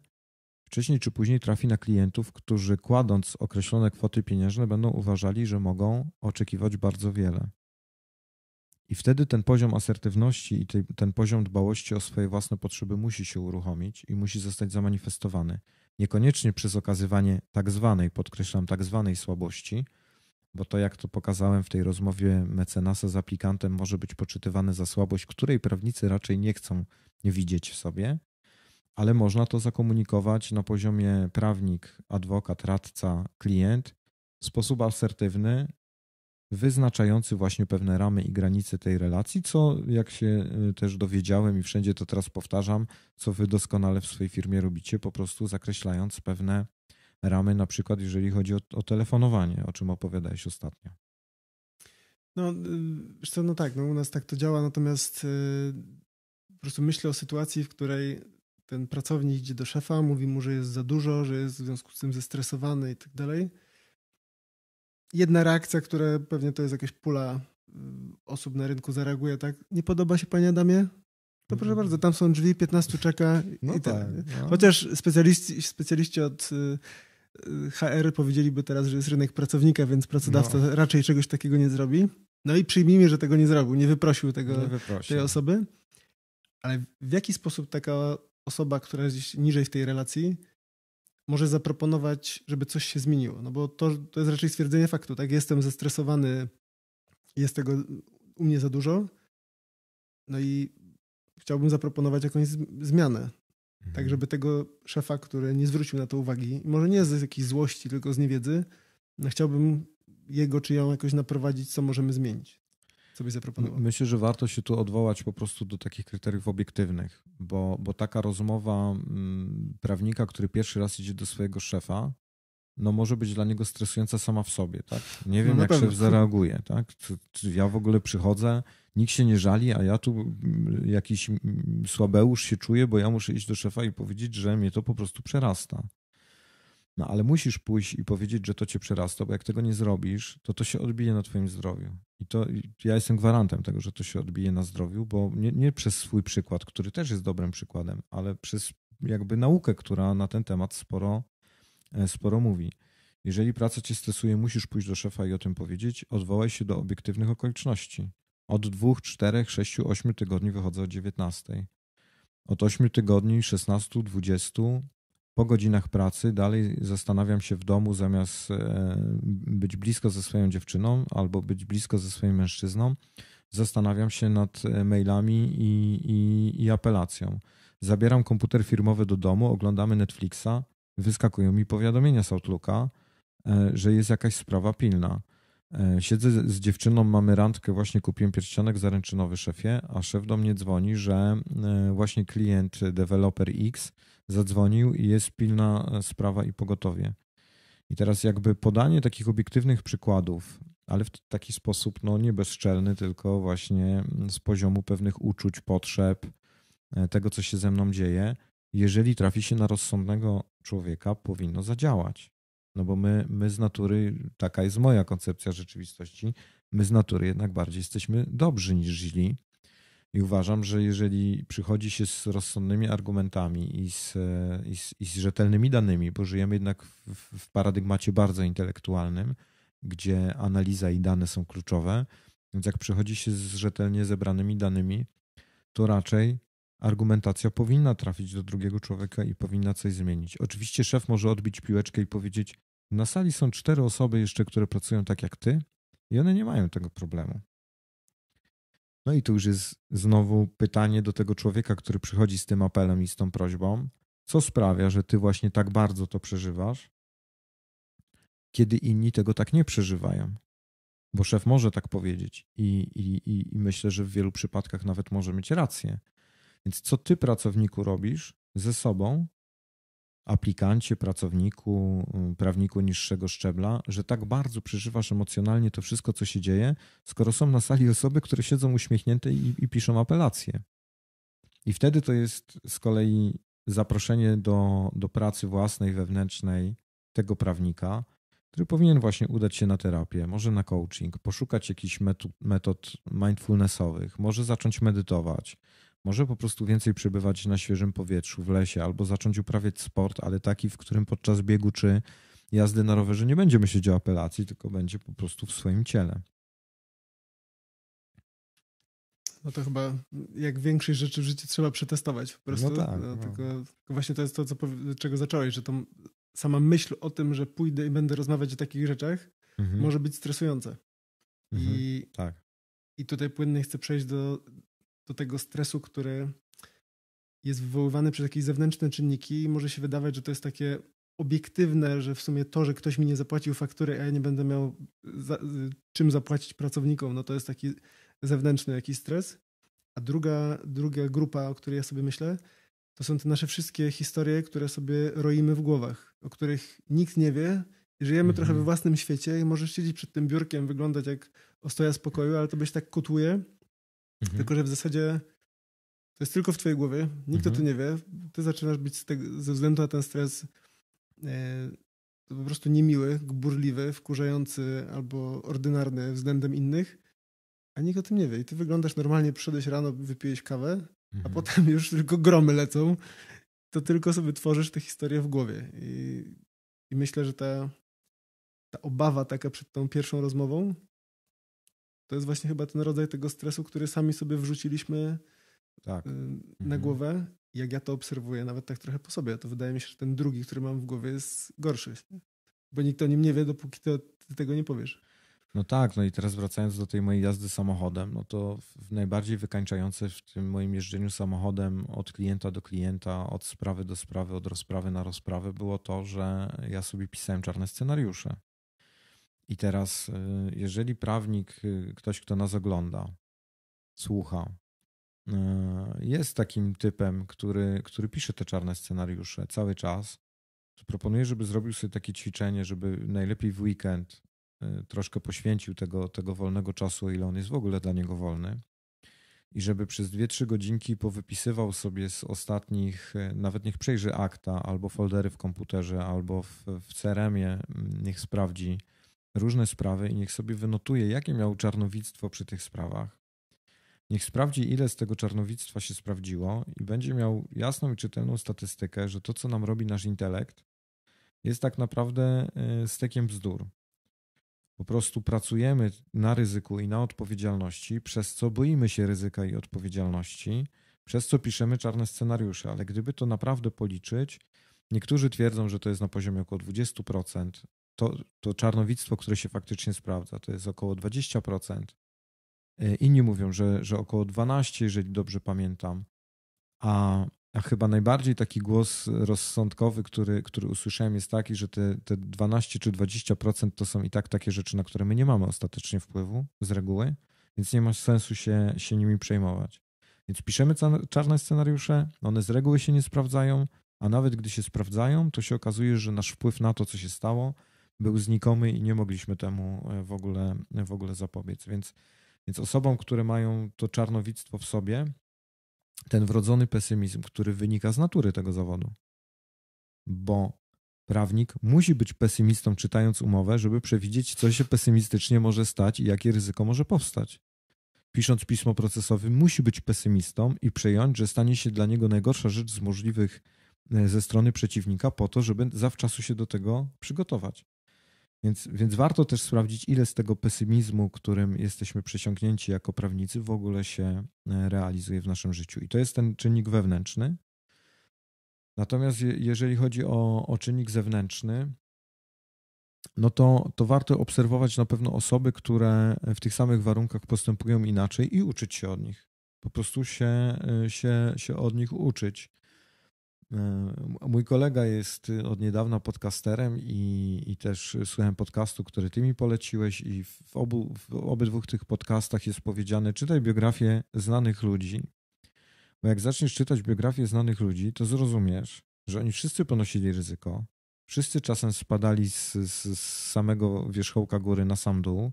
wcześniej czy później trafi na klientów, którzy kładąc określone kwoty pieniężne będą uważali, że mogą oczekiwać bardzo wiele. I wtedy ten poziom asertywności i ten poziom dbałości o swoje własne potrzeby musi się uruchomić i musi zostać zamanifestowany. Niekoniecznie przez okazywanie tak zwanej, podkreślam, tak zwanej słabości, bo to, jak to pokazałem w tej rozmowie mecenasa z aplikantem, może być poczytywane za słabość, której prawnicy raczej nie chcą widzieć w sobie, ale można to zakomunikować na poziomie prawnik, adwokat, radca, klient w sposób asertywny, wyznaczający właśnie pewne ramy i granice tej relacji, co jak się y, też dowiedziałem i wszędzie to teraz powtarzam, co wy doskonale w swojej firmie robicie, po prostu zakreślając pewne ramy, na przykład jeżeli chodzi o, o telefonowanie, o czym opowiadałeś ostatnio. No, y, co, no tak, no u nas tak to działa, natomiast yy, po prostu myślę o sytuacji, w której ten pracownik idzie do szefa, mówi mu, że jest za dużo, że jest w związku z tym zestresowany i tak dalej. Jedna reakcja, która pewnie to jest jakaś pula y, osób na rynku zareaguje tak, nie podoba się panie Adamie? To proszę mhm. bardzo, tam są drzwi, 15 czeka no i tak. Ten. No. Chociaż specjaliści, specjaliści od y, y, HR powiedzieliby teraz, że jest rynek pracownika, więc pracodawca no. raczej czegoś takiego nie zrobi. No i przyjmijmy, że tego nie zrobił, nie wyprosił tego, nie tej osoby. Ale w jaki sposób taka osoba, która jest gdzieś niżej w tej relacji, może zaproponować, żeby coś się zmieniło. No bo to, to jest raczej stwierdzenie faktu, tak? Jestem zestresowany, jest tego u mnie za dużo. No i chciałbym zaproponować jakąś zmianę. Mhm. Tak, żeby tego szefa, który nie zwrócił na to uwagi, może nie z jakiejś złości, tylko z niewiedzy, no chciałbym jego czy ją jakoś naprowadzić, co możemy zmienić co byś zaproponował? Myślę, że warto się tu odwołać po prostu do takich kryteriów obiektywnych, bo, bo taka rozmowa mm, prawnika, który pierwszy raz idzie do swojego szefa, no może być dla niego stresująca sama w sobie, tak? Nie no, wiem, no jak szef zareaguje, tak? Czy, czy, ja w ogóle przychodzę, nikt się nie żali, a ja tu mm, jakiś mm, słabeusz się czuję, bo ja muszę iść do szefa i powiedzieć, że mnie to po prostu przerasta. No ale musisz pójść i powiedzieć, że to cię przerasta, bo jak tego nie zrobisz, to to się odbije na twoim zdrowiu. I to ja jestem gwarantem tego, że to się odbije na zdrowiu, bo nie, nie przez swój przykład, który też jest dobrym przykładem, ale przez jakby naukę, która na ten temat sporo, e, sporo mówi. Jeżeli praca cię stresuje, musisz pójść do szefa i o tym powiedzieć. Odwołaj się do obiektywnych okoliczności. Od dwóch, czterech, sześciu, ośmiu tygodni wychodzę o dziewiętnastej. Od ośmiu tygodni, szesnastu, dwudziestu po godzinach pracy dalej zastanawiam się w domu, zamiast e, być blisko ze swoją dziewczyną albo być blisko ze swoim mężczyzną, zastanawiam się nad e, mailami i, i, i apelacją. Zabieram komputer firmowy do domu, oglądamy Netflixa, wyskakują mi powiadomienia z Outlooka, e, że jest jakaś sprawa pilna. Siedzę z dziewczyną, mamy randkę, właśnie kupiłem pierścionek zaręczynowy szefie, a szef do mnie dzwoni, że właśnie klient deweloper X zadzwonił i jest pilna e, sprawa i pogotowie. I teraz jakby podanie takich obiektywnych przykładów, ale w taki sposób no nie bezczelny, tylko właśnie mm, z poziomu pewnych uczuć, potrzeb, e, tego co się ze mną dzieje, jeżeli trafi się na rozsądnego człowieka, powinno zadziałać. No bo my, my z natury, taka jest moja koncepcja rzeczywistości, my z natury jednak bardziej jesteśmy dobrzy niż źli i uważam, że jeżeli przychodzi się z rozsądnymi argumentami i z, e, i z, i z rzetelnymi danymi, bo żyjemy jednak w, w paradygmacie bardzo intelektualnym, gdzie analiza i dane są kluczowe, więc jak przychodzi się z rzetelnie zebranymi danymi, to raczej argumentacja powinna trafić do drugiego człowieka i powinna coś zmienić. Oczywiście szef może odbić piłeczkę i powiedzieć: Na sali są cztery osoby jeszcze, które pracują tak jak ty, i one nie mają tego problemu. No i tu już jest znowu pytanie do tego człowieka, który przychodzi z tym apelem i z tą prośbą, co sprawia, że ty właśnie tak bardzo to przeżywasz, kiedy inni tego tak nie przeżywają. Bo szef może tak powiedzieć i, i, i myślę, że w wielu przypadkach nawet może mieć rację. Więc co ty, pracowniku, robisz ze sobą, aplikancie, pracowniku, y, prawniku niższego szczebla, że tak bardzo przeżywasz emocjonalnie to wszystko, co się dzieje, skoro są na sali osoby, które siedzą uśmiechnięte i, i piszą apelacje. I wtedy to jest z kolei zaproszenie do, do pracy własnej, wewnętrznej tego prawnika, który powinien właśnie udać się na terapię, może na coaching, poszukać jakichś metod mindfulnessowych, może zacząć medytować, może po prostu więcej przebywać na świeżym powietrzu, w lesie, albo zacząć uprawiać sport, ale taki, w którym podczas biegu czy jazdy na rowerze nie będzie myśleć o apelacji, tylko będzie po prostu w swoim ciele. No to chyba jak większość rzeczy w życiu trzeba przetestować po prostu. No tak, no, no. tylko, tylko, właśnie to jest to, co, czego zacząłeś, że to sama myśl o tym, że pójdę i będę rozmawiać o takich rzeczach, mhm. może być stresująca. Mhm, I, tak. I tutaj płynnie chcę przejść do do tego stresu, który jest wywoływany przez jakieś zewnętrzne czynniki i może się wydawać, że to jest takie obiektywne, że w sumie to, że ktoś mi nie zapłacił faktury, a ja nie będę miał za, y, czym zapłacić pracownikom, no to jest taki zewnętrzny jakiś stres. A druga, druga grupa, o której ja sobie myślę, to są te nasze wszystkie historie, które sobie roimy w głowach, o których nikt nie wie. I żyjemy mhm. trochę we mhm. własnym świecie i możesz siedzieć przed tym biurkiem, wyglądać jak ostoja spokoju, ale to byś tak kotuje, Mhm. Tylko, że w zasadzie to jest tylko w twojej głowie, nikt mhm. o tym mhm. nie wie. Ty zaczynasz być tego, ze względu na ten stres yy, po prostu niemiły, gburliwy, wkurzający albo ordynarny względem innych, a nikt o tym nie wie. I ty wyglądasz normalnie, przyszedłeś rano, wypiłeś kawę, mhm. a potem już tylko gromy lecą. To tylko sobie tworzysz tę historię w głowie. I, i myślę, że ta, ta obawa taka przed tą pierwszą rozmową to jest właśnie chyba ten rodzaj tego stresu, który sami sobie wrzuciliśmy tak. Y, na mhm. głowę. Jak ja to obserwuję, nawet tak trochę po sobie, to wydaje mi się, że ten drugi, który mam w głowie, jest gorszy. Bo nikt o nim nie wie, dopóki ty tego nie powiesz. No tak, no i teraz wracając do tej mojej jazdy samochodem, no to najbardziej wykańczające w tym moim jeżdżeniu samochodem od klienta do klienta, od sprawy do sprawy, od rozprawy na rozprawę było to, że ja sobie pisałem czarne scenariusze. I teraz, y, jeżeli prawnik, y, ktoś, kto nas ogląda, słucha, y, jest takim typem, który, który pisze te czarne scenariusze cały czas, to proponuję, żeby zrobił sobie takie ćwiczenie, żeby najlepiej w weekend troszkę poświęcił tego, tego wolnego czasu, ile on jest w ogóle dla niego wolny. I żeby przez 2-3 godzinki powypisywał sobie z ostatnich, nawet niech przejrzy akta, albo foldery w komputerze, albo w, w CRM-ie, mm, niech sprawdzi, różne sprawy i niech sobie wynotuje, jakie miał czarnowictwo przy tych sprawach. Niech sprawdzi, ile z tego czarnowictwa się sprawdziło i będzie miał jasną i czytelną statystykę, że to, co nam robi nasz intelekt, jest tak naprawdę y, stekiem bzdur. Po prostu pracujemy na ryzyku i na odpowiedzialności, przez co boimy się ryzyka i odpowiedzialności, przez co piszemy czarne scenariusze, ale gdyby to naprawdę policzyć, niektórzy twierdzą, że to jest na poziomie około 20%, to, to czarnowictwo, które się faktycznie sprawdza, to jest około 20%. E, inni mówią, że, że około 12%, jeżeli dobrze pamiętam. A, a chyba najbardziej taki głos rozsądkowy, który, który usłyszałem, jest taki, że te, te 12 czy 20% to są i tak takie rzeczy, na które my nie mamy ostatecznie wpływu z reguły, więc nie ma sensu się, się nimi przejmować. Więc piszemy czarne scenariusze, one z reguły się nie sprawdzają, a nawet gdy się sprawdzają, to się okazuje, że nasz wpływ na to, co się stało, był znikomy i nie mogliśmy temu e, w ogóle, e, w ogóle zapobiec. Więc, więc osobom, które mają to czarnowictwo w sobie, ten wrodzony pesymizm, który wynika z natury tego zawodu, bo prawnik musi być pesymistą, czytając umowę, żeby przewidzieć, co się pesymistycznie może stać i jakie ryzyko może powstać. Pisząc pismo procesowe, musi być pesymistą i przejąć, że stanie się dla niego najgorsza rzecz z możliwych e, ze strony przeciwnika, po to, żeby zawczasu się do tego przygotować. Więc, więc warto też sprawdzić, ile z tego pesymizmu, którym jesteśmy przesiąknięci jako prawnicy, w ogóle się e, realizuje w naszym życiu. I to jest ten czynnik wewnętrzny. Natomiast jeżeli chodzi o, o czynnik zewnętrzny, no to, to warto obserwować na pewno osoby, które w tych samych warunkach postępują inaczej i uczyć się od nich. Po prostu się, e, się, się od nich uczyć. E, mój kolega jest y, od niedawna podcasterem i, i też słuchałem podcastu, który ty mi poleciłeś i w, obu, w obydwu tych podcastach jest powiedziane czytaj biografię znanych ludzi, bo jak zaczniesz czytać biografię znanych ludzi, to zrozumiesz, że oni wszyscy ponosili ryzyko, wszyscy czasem spadali z, z, z samego wierzchołka góry na sam dół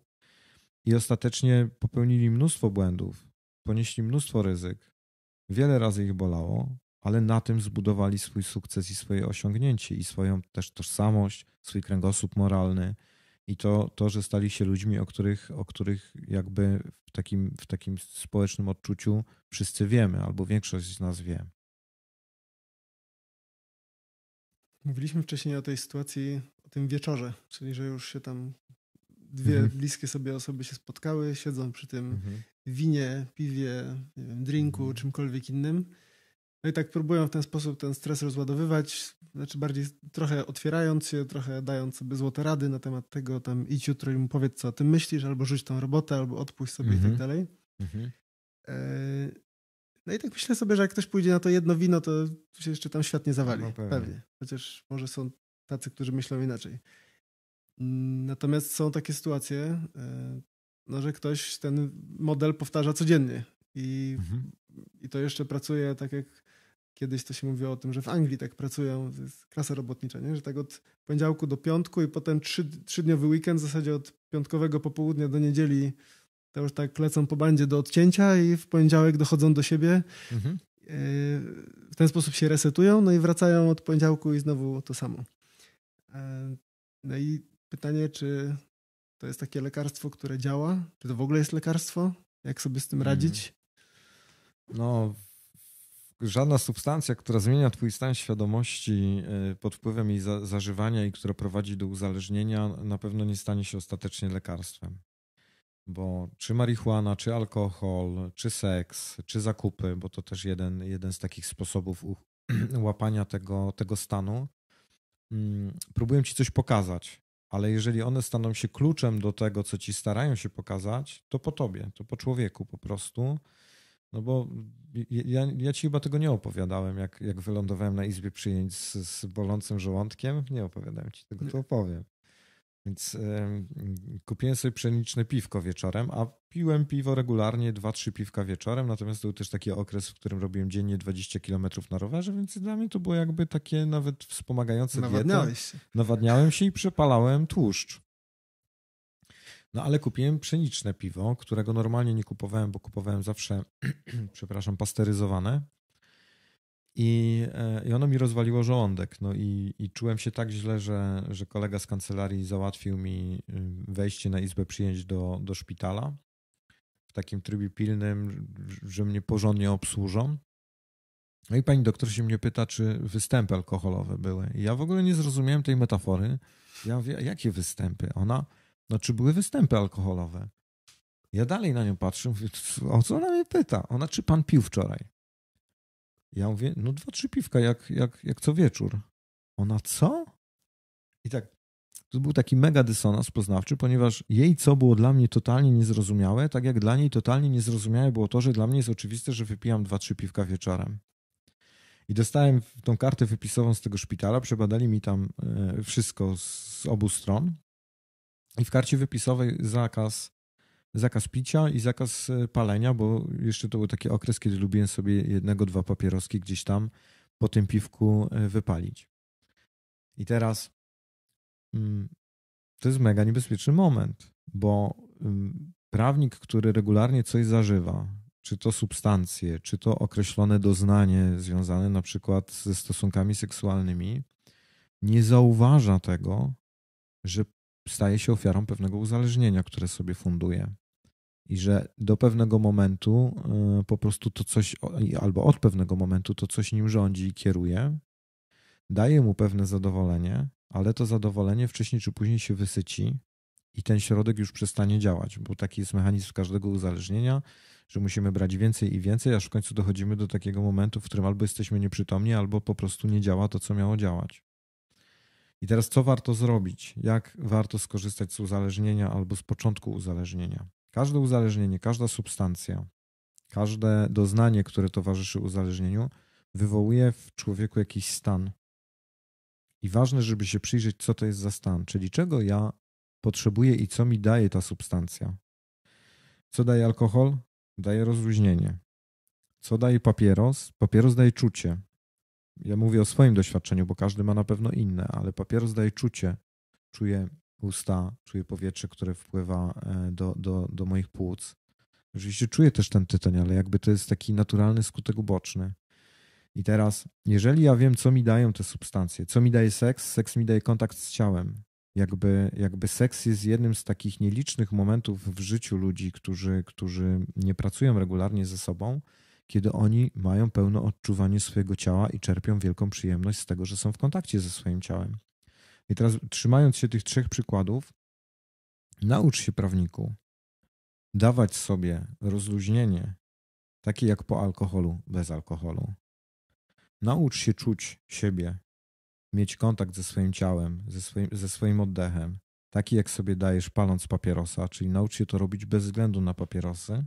i ostatecznie popełnili mnóstwo błędów, ponieśli mnóstwo ryzyk, wiele razy ich bolało, ale na tym zbudowali swój sukces i swoje osiągnięcie, i swoją też tożsamość, swój kręgosłup moralny. I to, to że stali się ludźmi, o których, o których jakby w takim, w takim społecznym odczuciu wszyscy wiemy, albo większość z nas wie. Mówiliśmy wcześniej o tej sytuacji, o tym wieczorze, czyli że już się tam dwie mhm. bliskie sobie osoby się spotkały, siedzą przy tym mhm. winie, piwie, wiem, drinku, mhm. czymkolwiek innym. No i tak próbują w ten sposób ten stres rozładowywać, znaczy bardziej trochę otwierając się, trochę dając sobie złote rady na temat tego, tam idź jutro i mu powiedz, co o tym myślisz, albo rzuć tą robotę, albo odpuść sobie i tak mhm. dalej. Mhm. E, no i tak myślę sobie, że jak ktoś pójdzie na to jedno wino, to się jeszcze tam świat nie zawali. No, no pewnie. pewnie. Chociaż może są tacy, którzy myślą inaczej. Mm, natomiast są takie sytuacje, e, no, że ktoś ten model powtarza codziennie i, mhm. i to jeszcze pracuje tak jak kiedyś to się mówiło o tym, że w Anglii tak pracują, klasa robotnicza, nie? że tak od poniedziałku do piątku i potem trzy, trzydniowy weekend, w zasadzie od piątkowego popołudnia do niedzieli to już tak lecą po bandzie do odcięcia i w poniedziałek dochodzą do siebie. Mhm. E, w ten sposób się resetują, no i wracają od poniedziałku i znowu to samo. E, no i pytanie, czy to jest takie lekarstwo, które działa? Czy to w ogóle jest lekarstwo? Jak sobie z tym mm. radzić? No, żadna substancja, która zmienia Twój stan świadomości e, pod wpływem jej zażywania i która prowadzi do uzależnienia, na pewno nie stanie się ostatecznie lekarstwem. Bo czy marihuana, czy alkohol, czy seks, czy zakupy, bo to też jeden, jeden z takich sposobów u, łapania tego, tego stanu, mm, próbują ci coś pokazać, ale jeżeli one staną się kluczem do tego, co ci starają się pokazać, to po tobie, to po człowieku po prostu. No bo ja, ja ci chyba tego nie opowiadałem, jak, jak wylądowałem na izbie przyjęć z, z bolącym żołądkiem. Nie opowiadałem ci tego, to opowiem. Więc y, kupiłem sobie pszeniczne piwko wieczorem, a piłem piwo regularnie, 2-3 piwka wieczorem, natomiast był też taki okres, w którym robiłem dziennie 20 km na rowerze, więc dla mnie to było jakby takie nawet wspomagające dietę. Nawadniałeś się. Nawadniałem się i przepalałem tłuszcz. No ale kupiłem pszeniczne piwo, którego normalnie nie kupowałem, bo kupowałem zawsze, przepraszam, pasteryzowane. I, e, I ono mi rozwaliło żołądek. No i, i czułem się tak źle, że, że kolega z kancelarii załatwił mi y, wejście na izbę przyjęć do, do szpitala w takim trybie pilnym, że mnie porządnie obsłużą. No i pani doktor się mnie pyta, czy występy alkoholowe były. I ja w ogóle nie zrozumiałem tej metafory. Ja mówię, jakie występy? Ona znaczy były występy alkoholowe. Ja dalej na nią patrzę, mówię, o co ona mnie pyta? Ona, czy pan pił wczoraj? Ja mówię, no dwa, trzy piwka, jak, jak, jak co wieczór. Ona, co? I tak, to był taki mega dysonans poznawczy, ponieważ jej co było dla mnie totalnie niezrozumiałe, tak jak dla niej totalnie niezrozumiałe było to, że dla mnie jest oczywiste, że wypijam dwa, trzy piwka wieczorem. I dostałem tą kartę wypisową z tego szpitala, przebadali mi tam e, wszystko z obu stron. I w karcie wypisowej zakaz, zakaz picia i zakaz e, palenia, bo jeszcze to był taki okres, kiedy lubiłem sobie jednego, dwa papieroski gdzieś tam po tym piwku e, wypalić. I teraz mm, to jest mega niebezpieczny moment, bo mm, prawnik, który regularnie coś zażywa, czy to substancje, czy to określone doznanie związane na przykład ze stosunkami seksualnymi, nie zauważa tego, że staje się ofiarą pewnego uzależnienia, które sobie funduje. I że do pewnego momentu e, po prostu to coś, albo od pewnego momentu to coś nim rządzi i kieruje, daje mu pewne zadowolenie, ale to zadowolenie wcześniej czy później się wysyci i ten środek już przestanie działać, bo taki jest mechanizm każdego uzależnienia, że musimy brać więcej i więcej, aż w końcu dochodzimy do takiego momentu, w którym albo jesteśmy nieprzytomni, albo po prostu nie działa to, co miało działać. I teraz co warto zrobić? Jak warto skorzystać z uzależnienia albo z początku uzależnienia? Każde uzależnienie, każda substancja, każde doznanie, które towarzyszy uzależnieniu, wywołuje w człowieku jakiś stan. I ważne, żeby się przyjrzeć, co to jest za stan, czyli czego ja potrzebuję i co mi daje ta substancja. Co daje alkohol? Daje rozluźnienie. Co daje papieros? Papieros daje czucie ja mówię o swoim doświadczeniu, bo każdy ma na pewno inne, ale papieros daje czucie. Czuję usta, czuję powietrze, które wpływa e, do, do, do moich płuc. Oczywiście czuję też ten tytoń, ale jakby to jest taki naturalny skutek uboczny. I teraz, jeżeli ja wiem, co mi dają te substancje, co mi daje seks, seks mi daje kontakt z ciałem. Jakby, jakby seks jest jednym z takich nielicznych momentów w życiu ludzi, którzy, którzy nie pracują regularnie ze sobą, kiedy oni mają pełne odczuwanie swojego ciała i czerpią wielką przyjemność z tego, że są w kontakcie ze swoim ciałem. I teraz, trzymając się tych trzech przykładów, naucz się prawniku dawać sobie rozluźnienie, takie jak po alkoholu, bez alkoholu. Naucz się czuć siebie, mieć kontakt ze swoim ciałem, ze swoim, ze swoim oddechem, taki jak sobie dajesz paląc papierosa, czyli naucz się to robić bez względu na papierosy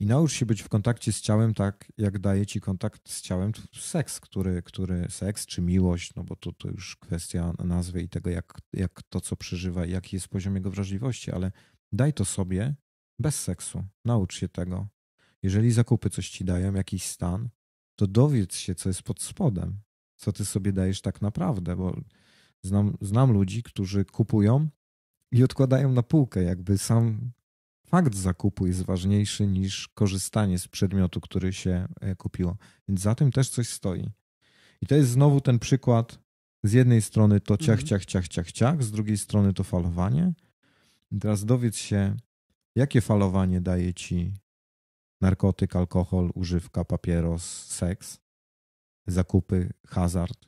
i naucz się być w kontakcie z ciałem tak, jak daje ci kontakt z ciałem seks, który, który seks czy miłość, no bo to, to już kwestia nazwy i tego, jak, jak to, co przeżywa, jaki jest poziom jego wrażliwości, ale daj to sobie bez seksu. Naucz się tego. Jeżeli zakupy coś ci dają, jakiś stan, to dowiedz się, co jest pod spodem, co ty sobie dajesz tak naprawdę, bo znam, znam ludzi, którzy kupują i odkładają na półkę, jakby sam fakt zakupu jest ważniejszy niż korzystanie z przedmiotu, który się e, kupiło. Więc za tym też coś stoi. I to jest znowu ten przykład. Z jednej strony to ciach, mhm. ciach, ciach, ciach, ciach, z drugiej strony to falowanie. I teraz dowiedz się, jakie falowanie daje ci narkotyk, alkohol, używka, papieros, seks, zakupy, hazard.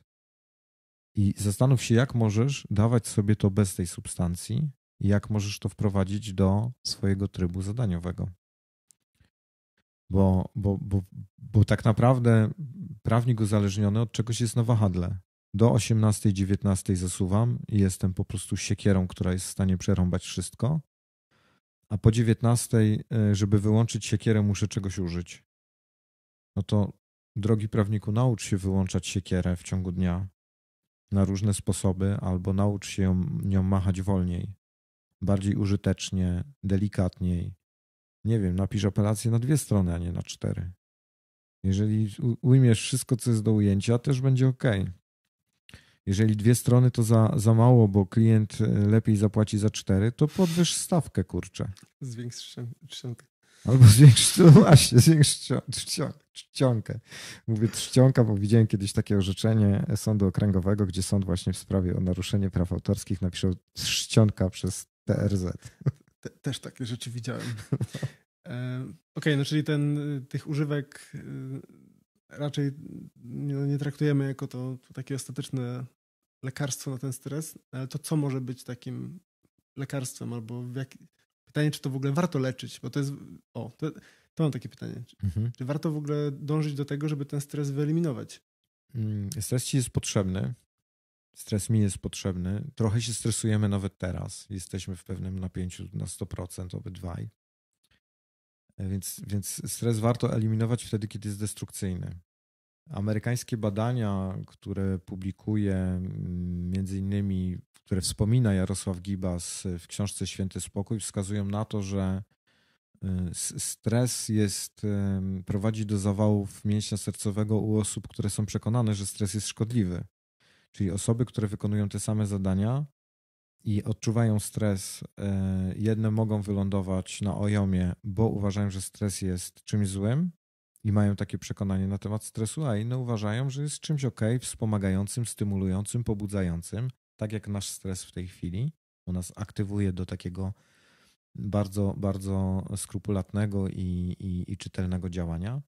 I zastanów się, jak możesz dawać sobie to bez tej substancji, jak możesz to wprowadzić do swojego trybu zadaniowego. Bo, bo, bo, bo tak naprawdę prawnik uzależniony od czegoś jest na wahadle. Do 18-19 zasuwam i jestem po prostu siekierą, która jest w stanie przerąbać wszystko. A po 19, e, żeby wyłączyć siekierę, muszę czegoś użyć. No to, drogi prawniku, naucz się wyłączać siekierę w ciągu dnia na różne sposoby, albo naucz się ją, nią machać wolniej bardziej użytecznie, delikatniej. Nie wiem, napisz apelację na dwie strony, a nie na cztery. Jeżeli ujmiesz wszystko, co jest do ujęcia, też będzie ok. Jeżeli dwie strony to za, za mało, bo klient e, lepiej zapłaci za cztery, to podwyższ stawkę, kurczę. Zwiększ trzcionkę. Albo zwiększ, no właśnie, zwiększ czcionkę. trzcionkę. Mówię trzcionka, bo widziałem kiedyś takie orzeczenie sądu okręgowego, gdzie sąd właśnie w sprawie o naruszenie praw autorskich napisał trzcionka przez TRZ. Te, też takie rzeczy widziałem. E, okej, okay, no czyli ten, y, tych używek y, raczej nie, no nie traktujemy jako to, to takie ostateczne lekarstwo na ten stres, ale to co może być takim lekarstwem albo w jak... pytanie, czy to w ogóle warto leczyć, bo to jest, o, to, to mam takie pytanie. Czy, mhm. czy warto w ogóle dążyć do tego, żeby ten stres wyeliminować? Mm, stres ci jest potrzebny, Stres mi jest potrzebny. Trochę się stresujemy nawet teraz. Jesteśmy w pewnym napięciu na 100% obydwaj. E, więc, więc stres warto eliminować wtedy, kiedy jest destrukcyjny. Amerykańskie badania, które publikuje między innymi, które wspomina Jarosław Gibas w książce Święty Spokój, wskazują na to, że y, stres jest, prowadzi do zawałów mięśnia sercowego u osób, które są przekonane, że stres jest szkodliwy. Czyli osoby, które wykonują te same zadania i odczuwają stres, e, jedne mogą wylądować na ojomie, bo uważają, że stres jest czymś złym i mają takie przekonanie na temat stresu, a inne uważają, że jest czymś ok, wspomagającym, stymulującym, pobudzającym, tak jak nasz stres w tej chwili. On nas aktywuje do takiego bardzo, bardzo skrupulatnego i, i, i czytelnego działania.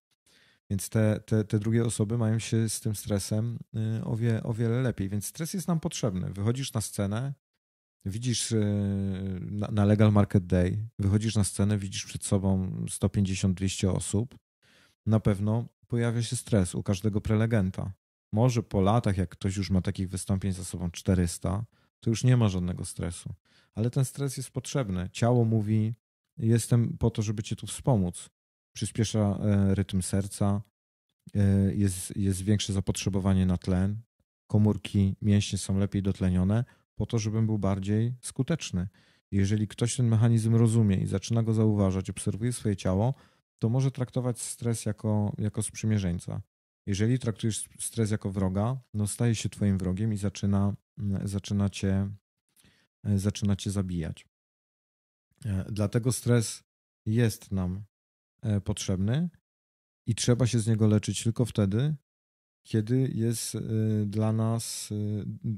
Więc te, te, te drugie osoby mają się z tym stresem y, o, wie, o wiele lepiej. Więc stres jest nam potrzebny. Wychodzisz na scenę, widzisz y, na, na Legal Market Day, wychodzisz na scenę, widzisz przed sobą 150-200 osób. Na pewno pojawia się stres u każdego prelegenta. Może po latach, jak ktoś już ma takich wystąpień za sobą 400, to już nie ma żadnego stresu. Ale ten stres jest potrzebny. Ciało mówi: Jestem po to, żeby cię tu wspomóc przyspiesza e, rytm serca, e, jest, jest większe zapotrzebowanie na tlen, komórki mięśnie są lepiej dotlenione, po to, żebym był bardziej skuteczny. Jeżeli ktoś ten mechanizm rozumie i zaczyna go zauważać, obserwuje swoje ciało, to może traktować stres jako, jako sprzymierzeńca. Jeżeli traktujesz stres jako wroga, no staje się twoim wrogiem i zaczyna, zaczyna, cię, e, zaczyna cię zabijać. Dlatego stres jest nam E, potrzebny i trzeba się z niego leczyć tylko wtedy, kiedy jest e, dla nas e,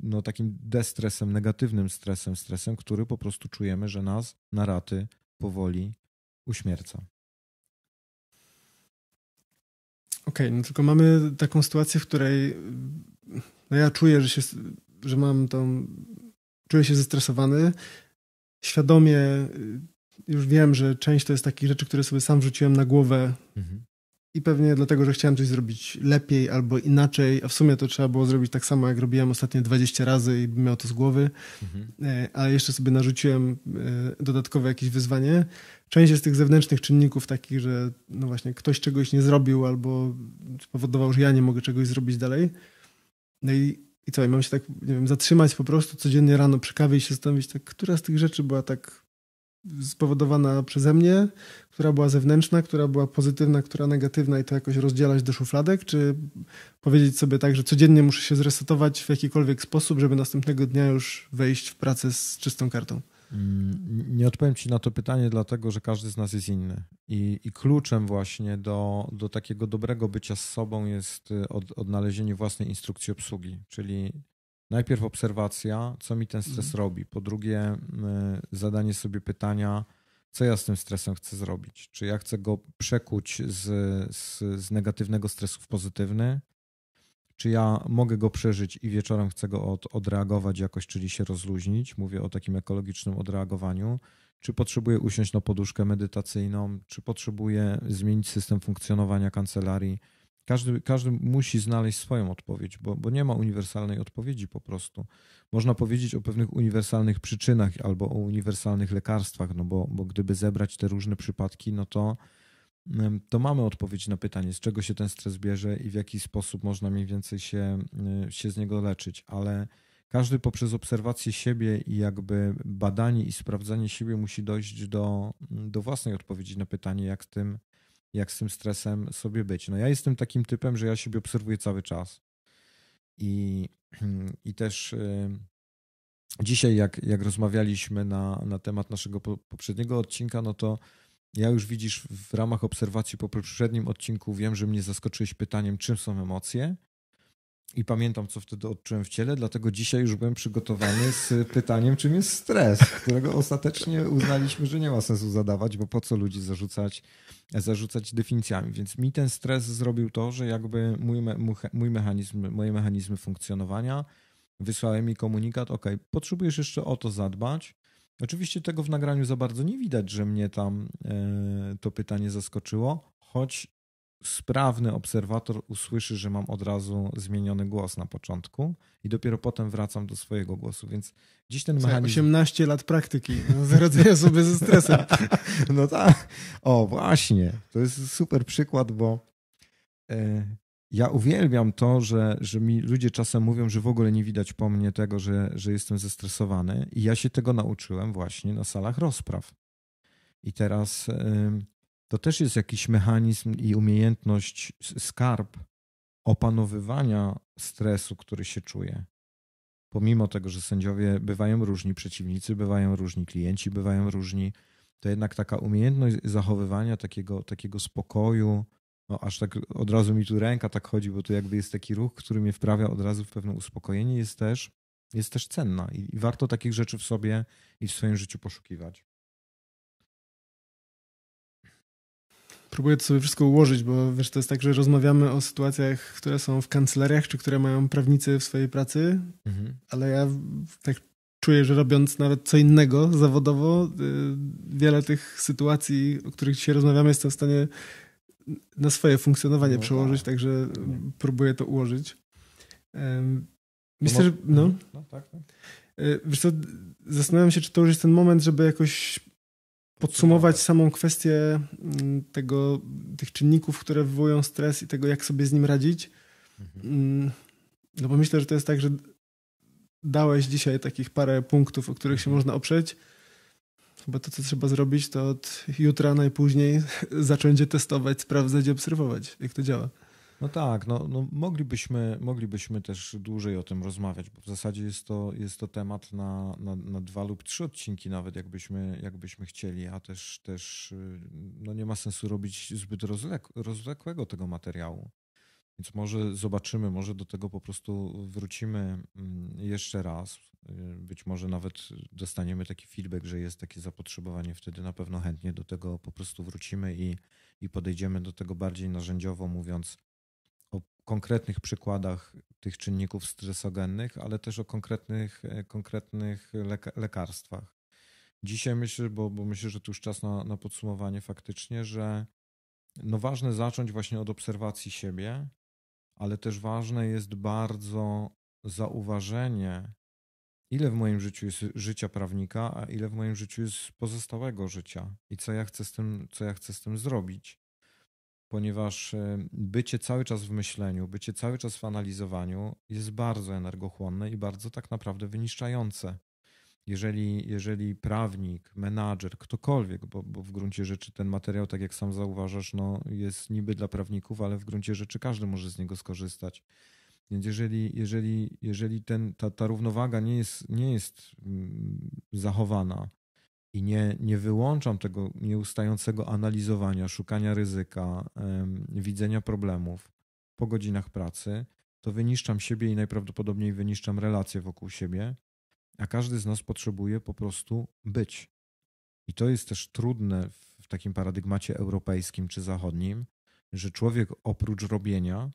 no, takim destresem, negatywnym stresem, stresem, który po prostu czujemy, że nas na raty powoli uśmierca. Okej, okay, no tylko mamy taką sytuację, w której no ja czuję, że, się, że mam tą. czuję się zestresowany. Świadomie już wiem, że część to jest takich rzeczy, które sobie sam wrzuciłem na głowę mhm. i pewnie dlatego, że chciałem coś zrobić lepiej albo inaczej, a w sumie to trzeba było zrobić tak samo, jak robiłem ostatnie 20 razy i miał to z głowy, mhm. ale jeszcze sobie narzuciłem e, dodatkowe jakieś wyzwanie. Część jest tych zewnętrznych czynników takich, że no właśnie ktoś czegoś nie zrobił albo spowodował, że ja nie mogę czegoś zrobić dalej. No i i co, i mam się tak, nie wiem, zatrzymać po prostu codziennie rano przy kawie i się zastanowić, tak, która z tych rzeczy była tak spowodowana przeze mnie, która była zewnętrzna, która była pozytywna, która negatywna i to jakoś rozdzielać do szufladek, czy powiedzieć sobie tak, że codziennie muszę się zresetować w jakikolwiek sposób, żeby następnego dnia już wejść w pracę z czystą kartą? Mm, nie odpowiem Ci na to pytanie, dlatego że każdy z nas jest inny. I, i kluczem właśnie do, do takiego dobrego bycia z sobą jest y, od, odnalezienie własnej instrukcji obsługi, czyli najpierw obserwacja, co mi ten stres mhm. robi. Po drugie, e, zadanie sobie pytania, co ja z tym stresem chcę zrobić. Czy ja chcę go przekuć z, z, z negatywnego stresu w pozytywny, czy ja mogę go przeżyć i wieczorem chcę go od, odreagować jakoś, czyli się rozluźnić. Mówię o takim ekologicznym odreagowaniu. Czy potrzebuję usiąść na poduszkę medytacyjną, czy potrzebuję zmienić system funkcjonowania kancelarii każdy, każdy musi znaleźć swoją odpowiedź, bo, bo nie ma uniwersalnej odpowiedzi po prostu. Można powiedzieć o pewnych uniwersalnych przyczynach albo o uniwersalnych lekarstwach, no bo, bo gdyby zebrać te różne przypadki, no to, mm, to mamy odpowiedź na pytanie, z czego się ten stres bierze i w jaki sposób można mniej więcej się, y, się z niego leczyć, ale każdy poprzez obserwację siebie i jakby badanie i sprawdzanie siebie musi dojść do, do własnej odpowiedzi na pytanie, jak z tym jak z tym stresem sobie być. No ja jestem takim typem, że ja siebie obserwuję cały czas. I, i też y, dzisiaj, jak, jak rozmawialiśmy na, na temat naszego poprzedniego odcinka, no to ja już widzisz w ramach obserwacji po poprzednim odcinku wiem, że mnie zaskoczyłeś pytaniem, czym są emocje i pamiętam, co wtedy odczułem w ciele, dlatego dzisiaj już byłem przygotowany z pytaniem, czym jest stres, którego ostatecznie uznaliśmy, że nie ma sensu zadawać, bo po co ludzi zarzucać, zarzucać definicjami. Więc mi ten stres zrobił to, że jakby mój, mój mechanizm, moje mechanizmy funkcjonowania wysłały mi komunikat, ok, potrzebujesz jeszcze o to zadbać. Oczywiście tego w nagraniu za bardzo nie widać, że mnie tam e, to pytanie zaskoczyło, choć sprawny obserwator usłyszy, że mam od razu zmieniony głos na początku i dopiero potem wracam do swojego głosu, więc dziś ten mechanizm... 18 lat praktyki, no, zaradzenia sobie ze stresem. no tak, o właśnie, to jest super przykład, bo e, ja uwielbiam to, że, że mi ludzie czasem mówią, że w ogóle nie widać po mnie tego, że, że jestem zestresowany i ja się tego nauczyłem właśnie na salach rozpraw. I teraz to też jest jakiś mechanizm i umiejętność, skarb opanowywania stresu, który się czuje. Pomimo tego, że sędziowie bywają różni przeciwnicy, bywają różni klienci, bywają różni, to jednak taka umiejętność zachowywania takiego, takiego spokoju, no aż tak od razu mi tu ręka tak chodzi, bo to jakby jest taki ruch, który mnie wprawia od razu w pewne uspokojenie, jest też, jest też cenna i, i warto takich rzeczy w sobie i w swoim życiu poszukiwać. próbuję to sobie wszystko ułożyć, bo wiesz, to jest tak, że rozmawiamy o sytuacjach, które są w kancelariach, czy które mają prawnicy w swojej pracy, mhm. ale ja tak czuję, że robiąc nawet co innego zawodowo, y, wiele tych sytuacji, o których dzisiaj rozmawiamy, jestem w stanie na swoje funkcjonowanie no, przełożyć, tak. także no. próbuję to ułożyć. No myślę, że. No. no tak, tak. Y, wiesz co, zastanawiam się, czy to już jest ten moment, żeby jakoś podsumować samą kwestię mm, tego, tych czynników, które wywołują stres i tego, jak sobie z nim radzić. Mhm. Mm, no bo myślę, że to jest tak, że dałeś dzisiaj takich parę punktów, o których się mhm. można oprzeć. Chyba to, co trzeba zrobić, to od jutra najpóźniej zacząć je testować, sprawdzać i obserwować, jak to działa. No tak, no, no moglibyśmy, moglibyśmy też dłużej o tym rozmawiać, bo w zasadzie jest to, jest to temat na, na, na dwa lub trzy odcinki nawet, jakbyśmy, jakbyśmy chcieli, a też, też y, no nie ma sensu robić zbyt rozlek, rozlekłego tego materiału. Więc może zobaczymy, może do tego po prostu wrócimy mm, jeszcze raz. Y, być może nawet dostaniemy taki feedback, że jest takie zapotrzebowanie, wtedy na pewno chętnie do tego po prostu wrócimy i, i podejdziemy do tego bardziej narzędziowo, mówiąc, konkretnych przykładach tych czynników stresogennych, ale też o konkretnych, e, konkretnych lekarstwach. Dzisiaj myślę, bo, bo myślę, że tu już czas na, na podsumowanie faktycznie, że no ważne zacząć właśnie od obserwacji siebie, ale też ważne jest bardzo zauważenie, ile w moim życiu jest życia prawnika, a ile w moim życiu jest pozostałego życia i co ja chcę z tym, co ja chcę z tym zrobić ponieważ e, bycie cały czas w myśleniu, bycie cały czas w analizowaniu jest bardzo energochłonne i bardzo tak naprawdę wyniszczające. Jeżeli, jeżeli prawnik, menadżer, ktokolwiek, bo, bo w gruncie rzeczy ten materiał, tak jak sam zauważasz, no, jest niby dla prawników, ale w gruncie rzeczy każdy może z niego skorzystać. Więc jeżeli, jeżeli, jeżeli ten, ta, ta równowaga nie jest, nie jest mm, zachowana, i nie, nie wyłączam tego nieustającego analizowania, szukania ryzyka, yy, widzenia problemów po godzinach pracy, to wyniszczam siebie i najprawdopodobniej wyniszczam relacje wokół siebie, a każdy z nas potrzebuje po prostu być. I to jest też trudne w takim paradygmacie europejskim czy zachodnim, że człowiek oprócz robienia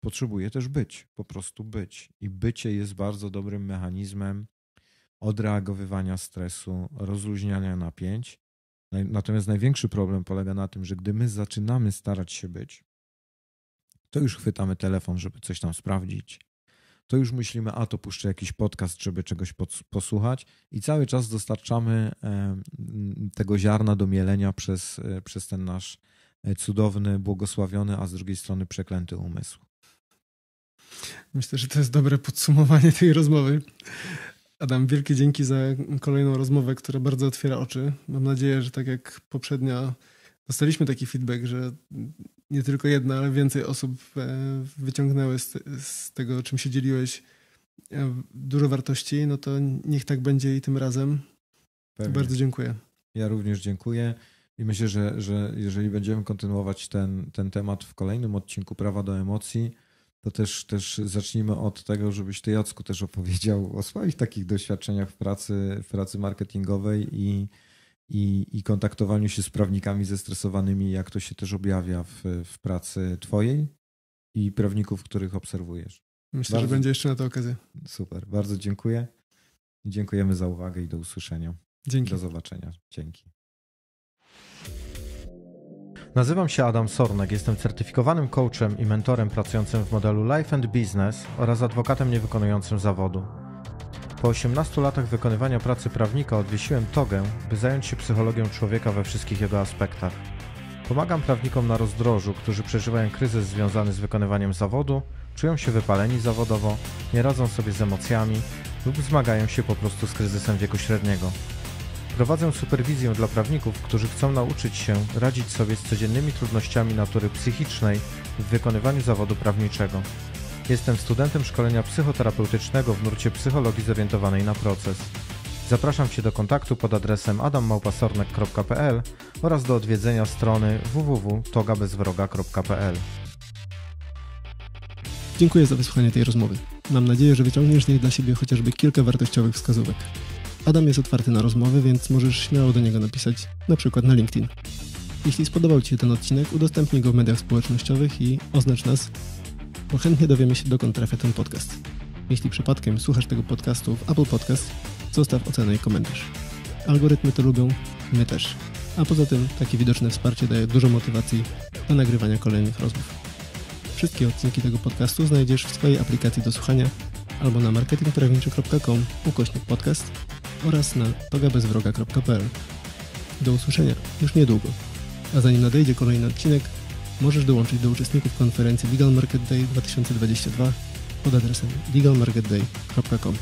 potrzebuje też być, po prostu być. I bycie jest bardzo dobrym mechanizmem odreagowywania stresu, rozluźniania napięć. Natomiast największy problem polega na tym, że gdy my zaczynamy starać się być, to już chwytamy telefon, żeby coś tam sprawdzić. To już myślimy, a to puszczę jakiś podcast, żeby czegoś posłuchać, i cały czas dostarczamy tego ziarna do mielenia przez, e, przez ten nasz e, cudowny, błogosławiony, a z drugiej strony przeklęty umysł. Myślę, że to jest dobre podsumowanie tej rozmowy. Adam, wielkie dzięki za kolejną rozmowę, która bardzo otwiera oczy. Mam nadzieję, że tak jak poprzednia, dostaliśmy taki feedback, że nie tylko jedna, ale więcej osób e, wyciągnęły z, z tego, czym się dzieliłeś, e, dużo wartości. No to niech tak będzie i tym razem. Pewnie. Bardzo dziękuję. Ja również dziękuję. I myślę, że, że jeżeli będziemy kontynuować ten, ten temat w kolejnym odcinku Prawa do Emocji, to też, też zacznijmy od tego, żebyś ty Jacku też opowiedział o swoich takich doświadczeniach w pracy, w pracy marketingowej i, i, i kontaktowaniu się z prawnikami zestresowanymi, jak to się też objawia w, w pracy twojej i prawników, których obserwujesz. Myślę, bardzo, że będzie jeszcze na to okazja. Super, bardzo dziękuję. Dziękujemy za uwagę i do usłyszenia. Dzięki. Do zobaczenia. Dzięki. Nazywam się Adam Sornek, jestem certyfikowanym coachem i mentorem pracującym w modelu Life and Business oraz adwokatem niewykonującym zawodu. Po 18 latach wykonywania pracy prawnika odwiesiłem togę, by zająć się psychologią człowieka we wszystkich jego aspektach. Pomagam prawnikom na rozdrożu, którzy przeżywają kryzys związany z wykonywaniem zawodu, czują się wypaleni zawodowo, nie radzą sobie z emocjami lub zmagają się po prostu z kryzysem wieku średniego. Prowadzę superwizję dla prawników, którzy chcą nauczyć się radzić sobie z codziennymi trudnościami natury psychicznej w wykonywaniu zawodu prawniczego. Jestem studentem szkolenia psychoterapeutycznego w nurcie psychologii zorientowanej na proces. Zapraszam Cię do kontaktu pod adresem adammałpasornek.pl oraz do odwiedzenia strony www.togabezwroga.pl. Dziękuję za wysłuchanie tej rozmowy. Mam nadzieję, że wyciągniesz z niej dla siebie chociażby kilka wartościowych wskazówek. Adam jest otwarty na rozmowy, więc możesz śmiało do niego napisać, na przykład na LinkedIn. Jeśli spodobał Ci się ten odcinek, udostępnij go w mediach społecznościowych i oznacz nas, bo chętnie dowiemy się, dokąd trafia ten podcast. Jeśli przypadkiem słuchasz tego podcastu w Apple Podcast, zostaw ocenę i komentarz. Algorytmy to lubią, my też. A poza tym takie widoczne wsparcie daje dużo motywacji do nagrywania kolejnych rozmów. Wszystkie odcinki tego podcastu znajdziesz w swojej aplikacji do słuchania albo na marketingprawniczy.com ukośnik podcast oraz na togabezwroga.pl. Do usłyszenia już niedługo. A zanim nadejdzie kolejny odcinek, możesz dołączyć do uczestników konferencji Legal Market Day 2022 pod adresem legalmarketday.com.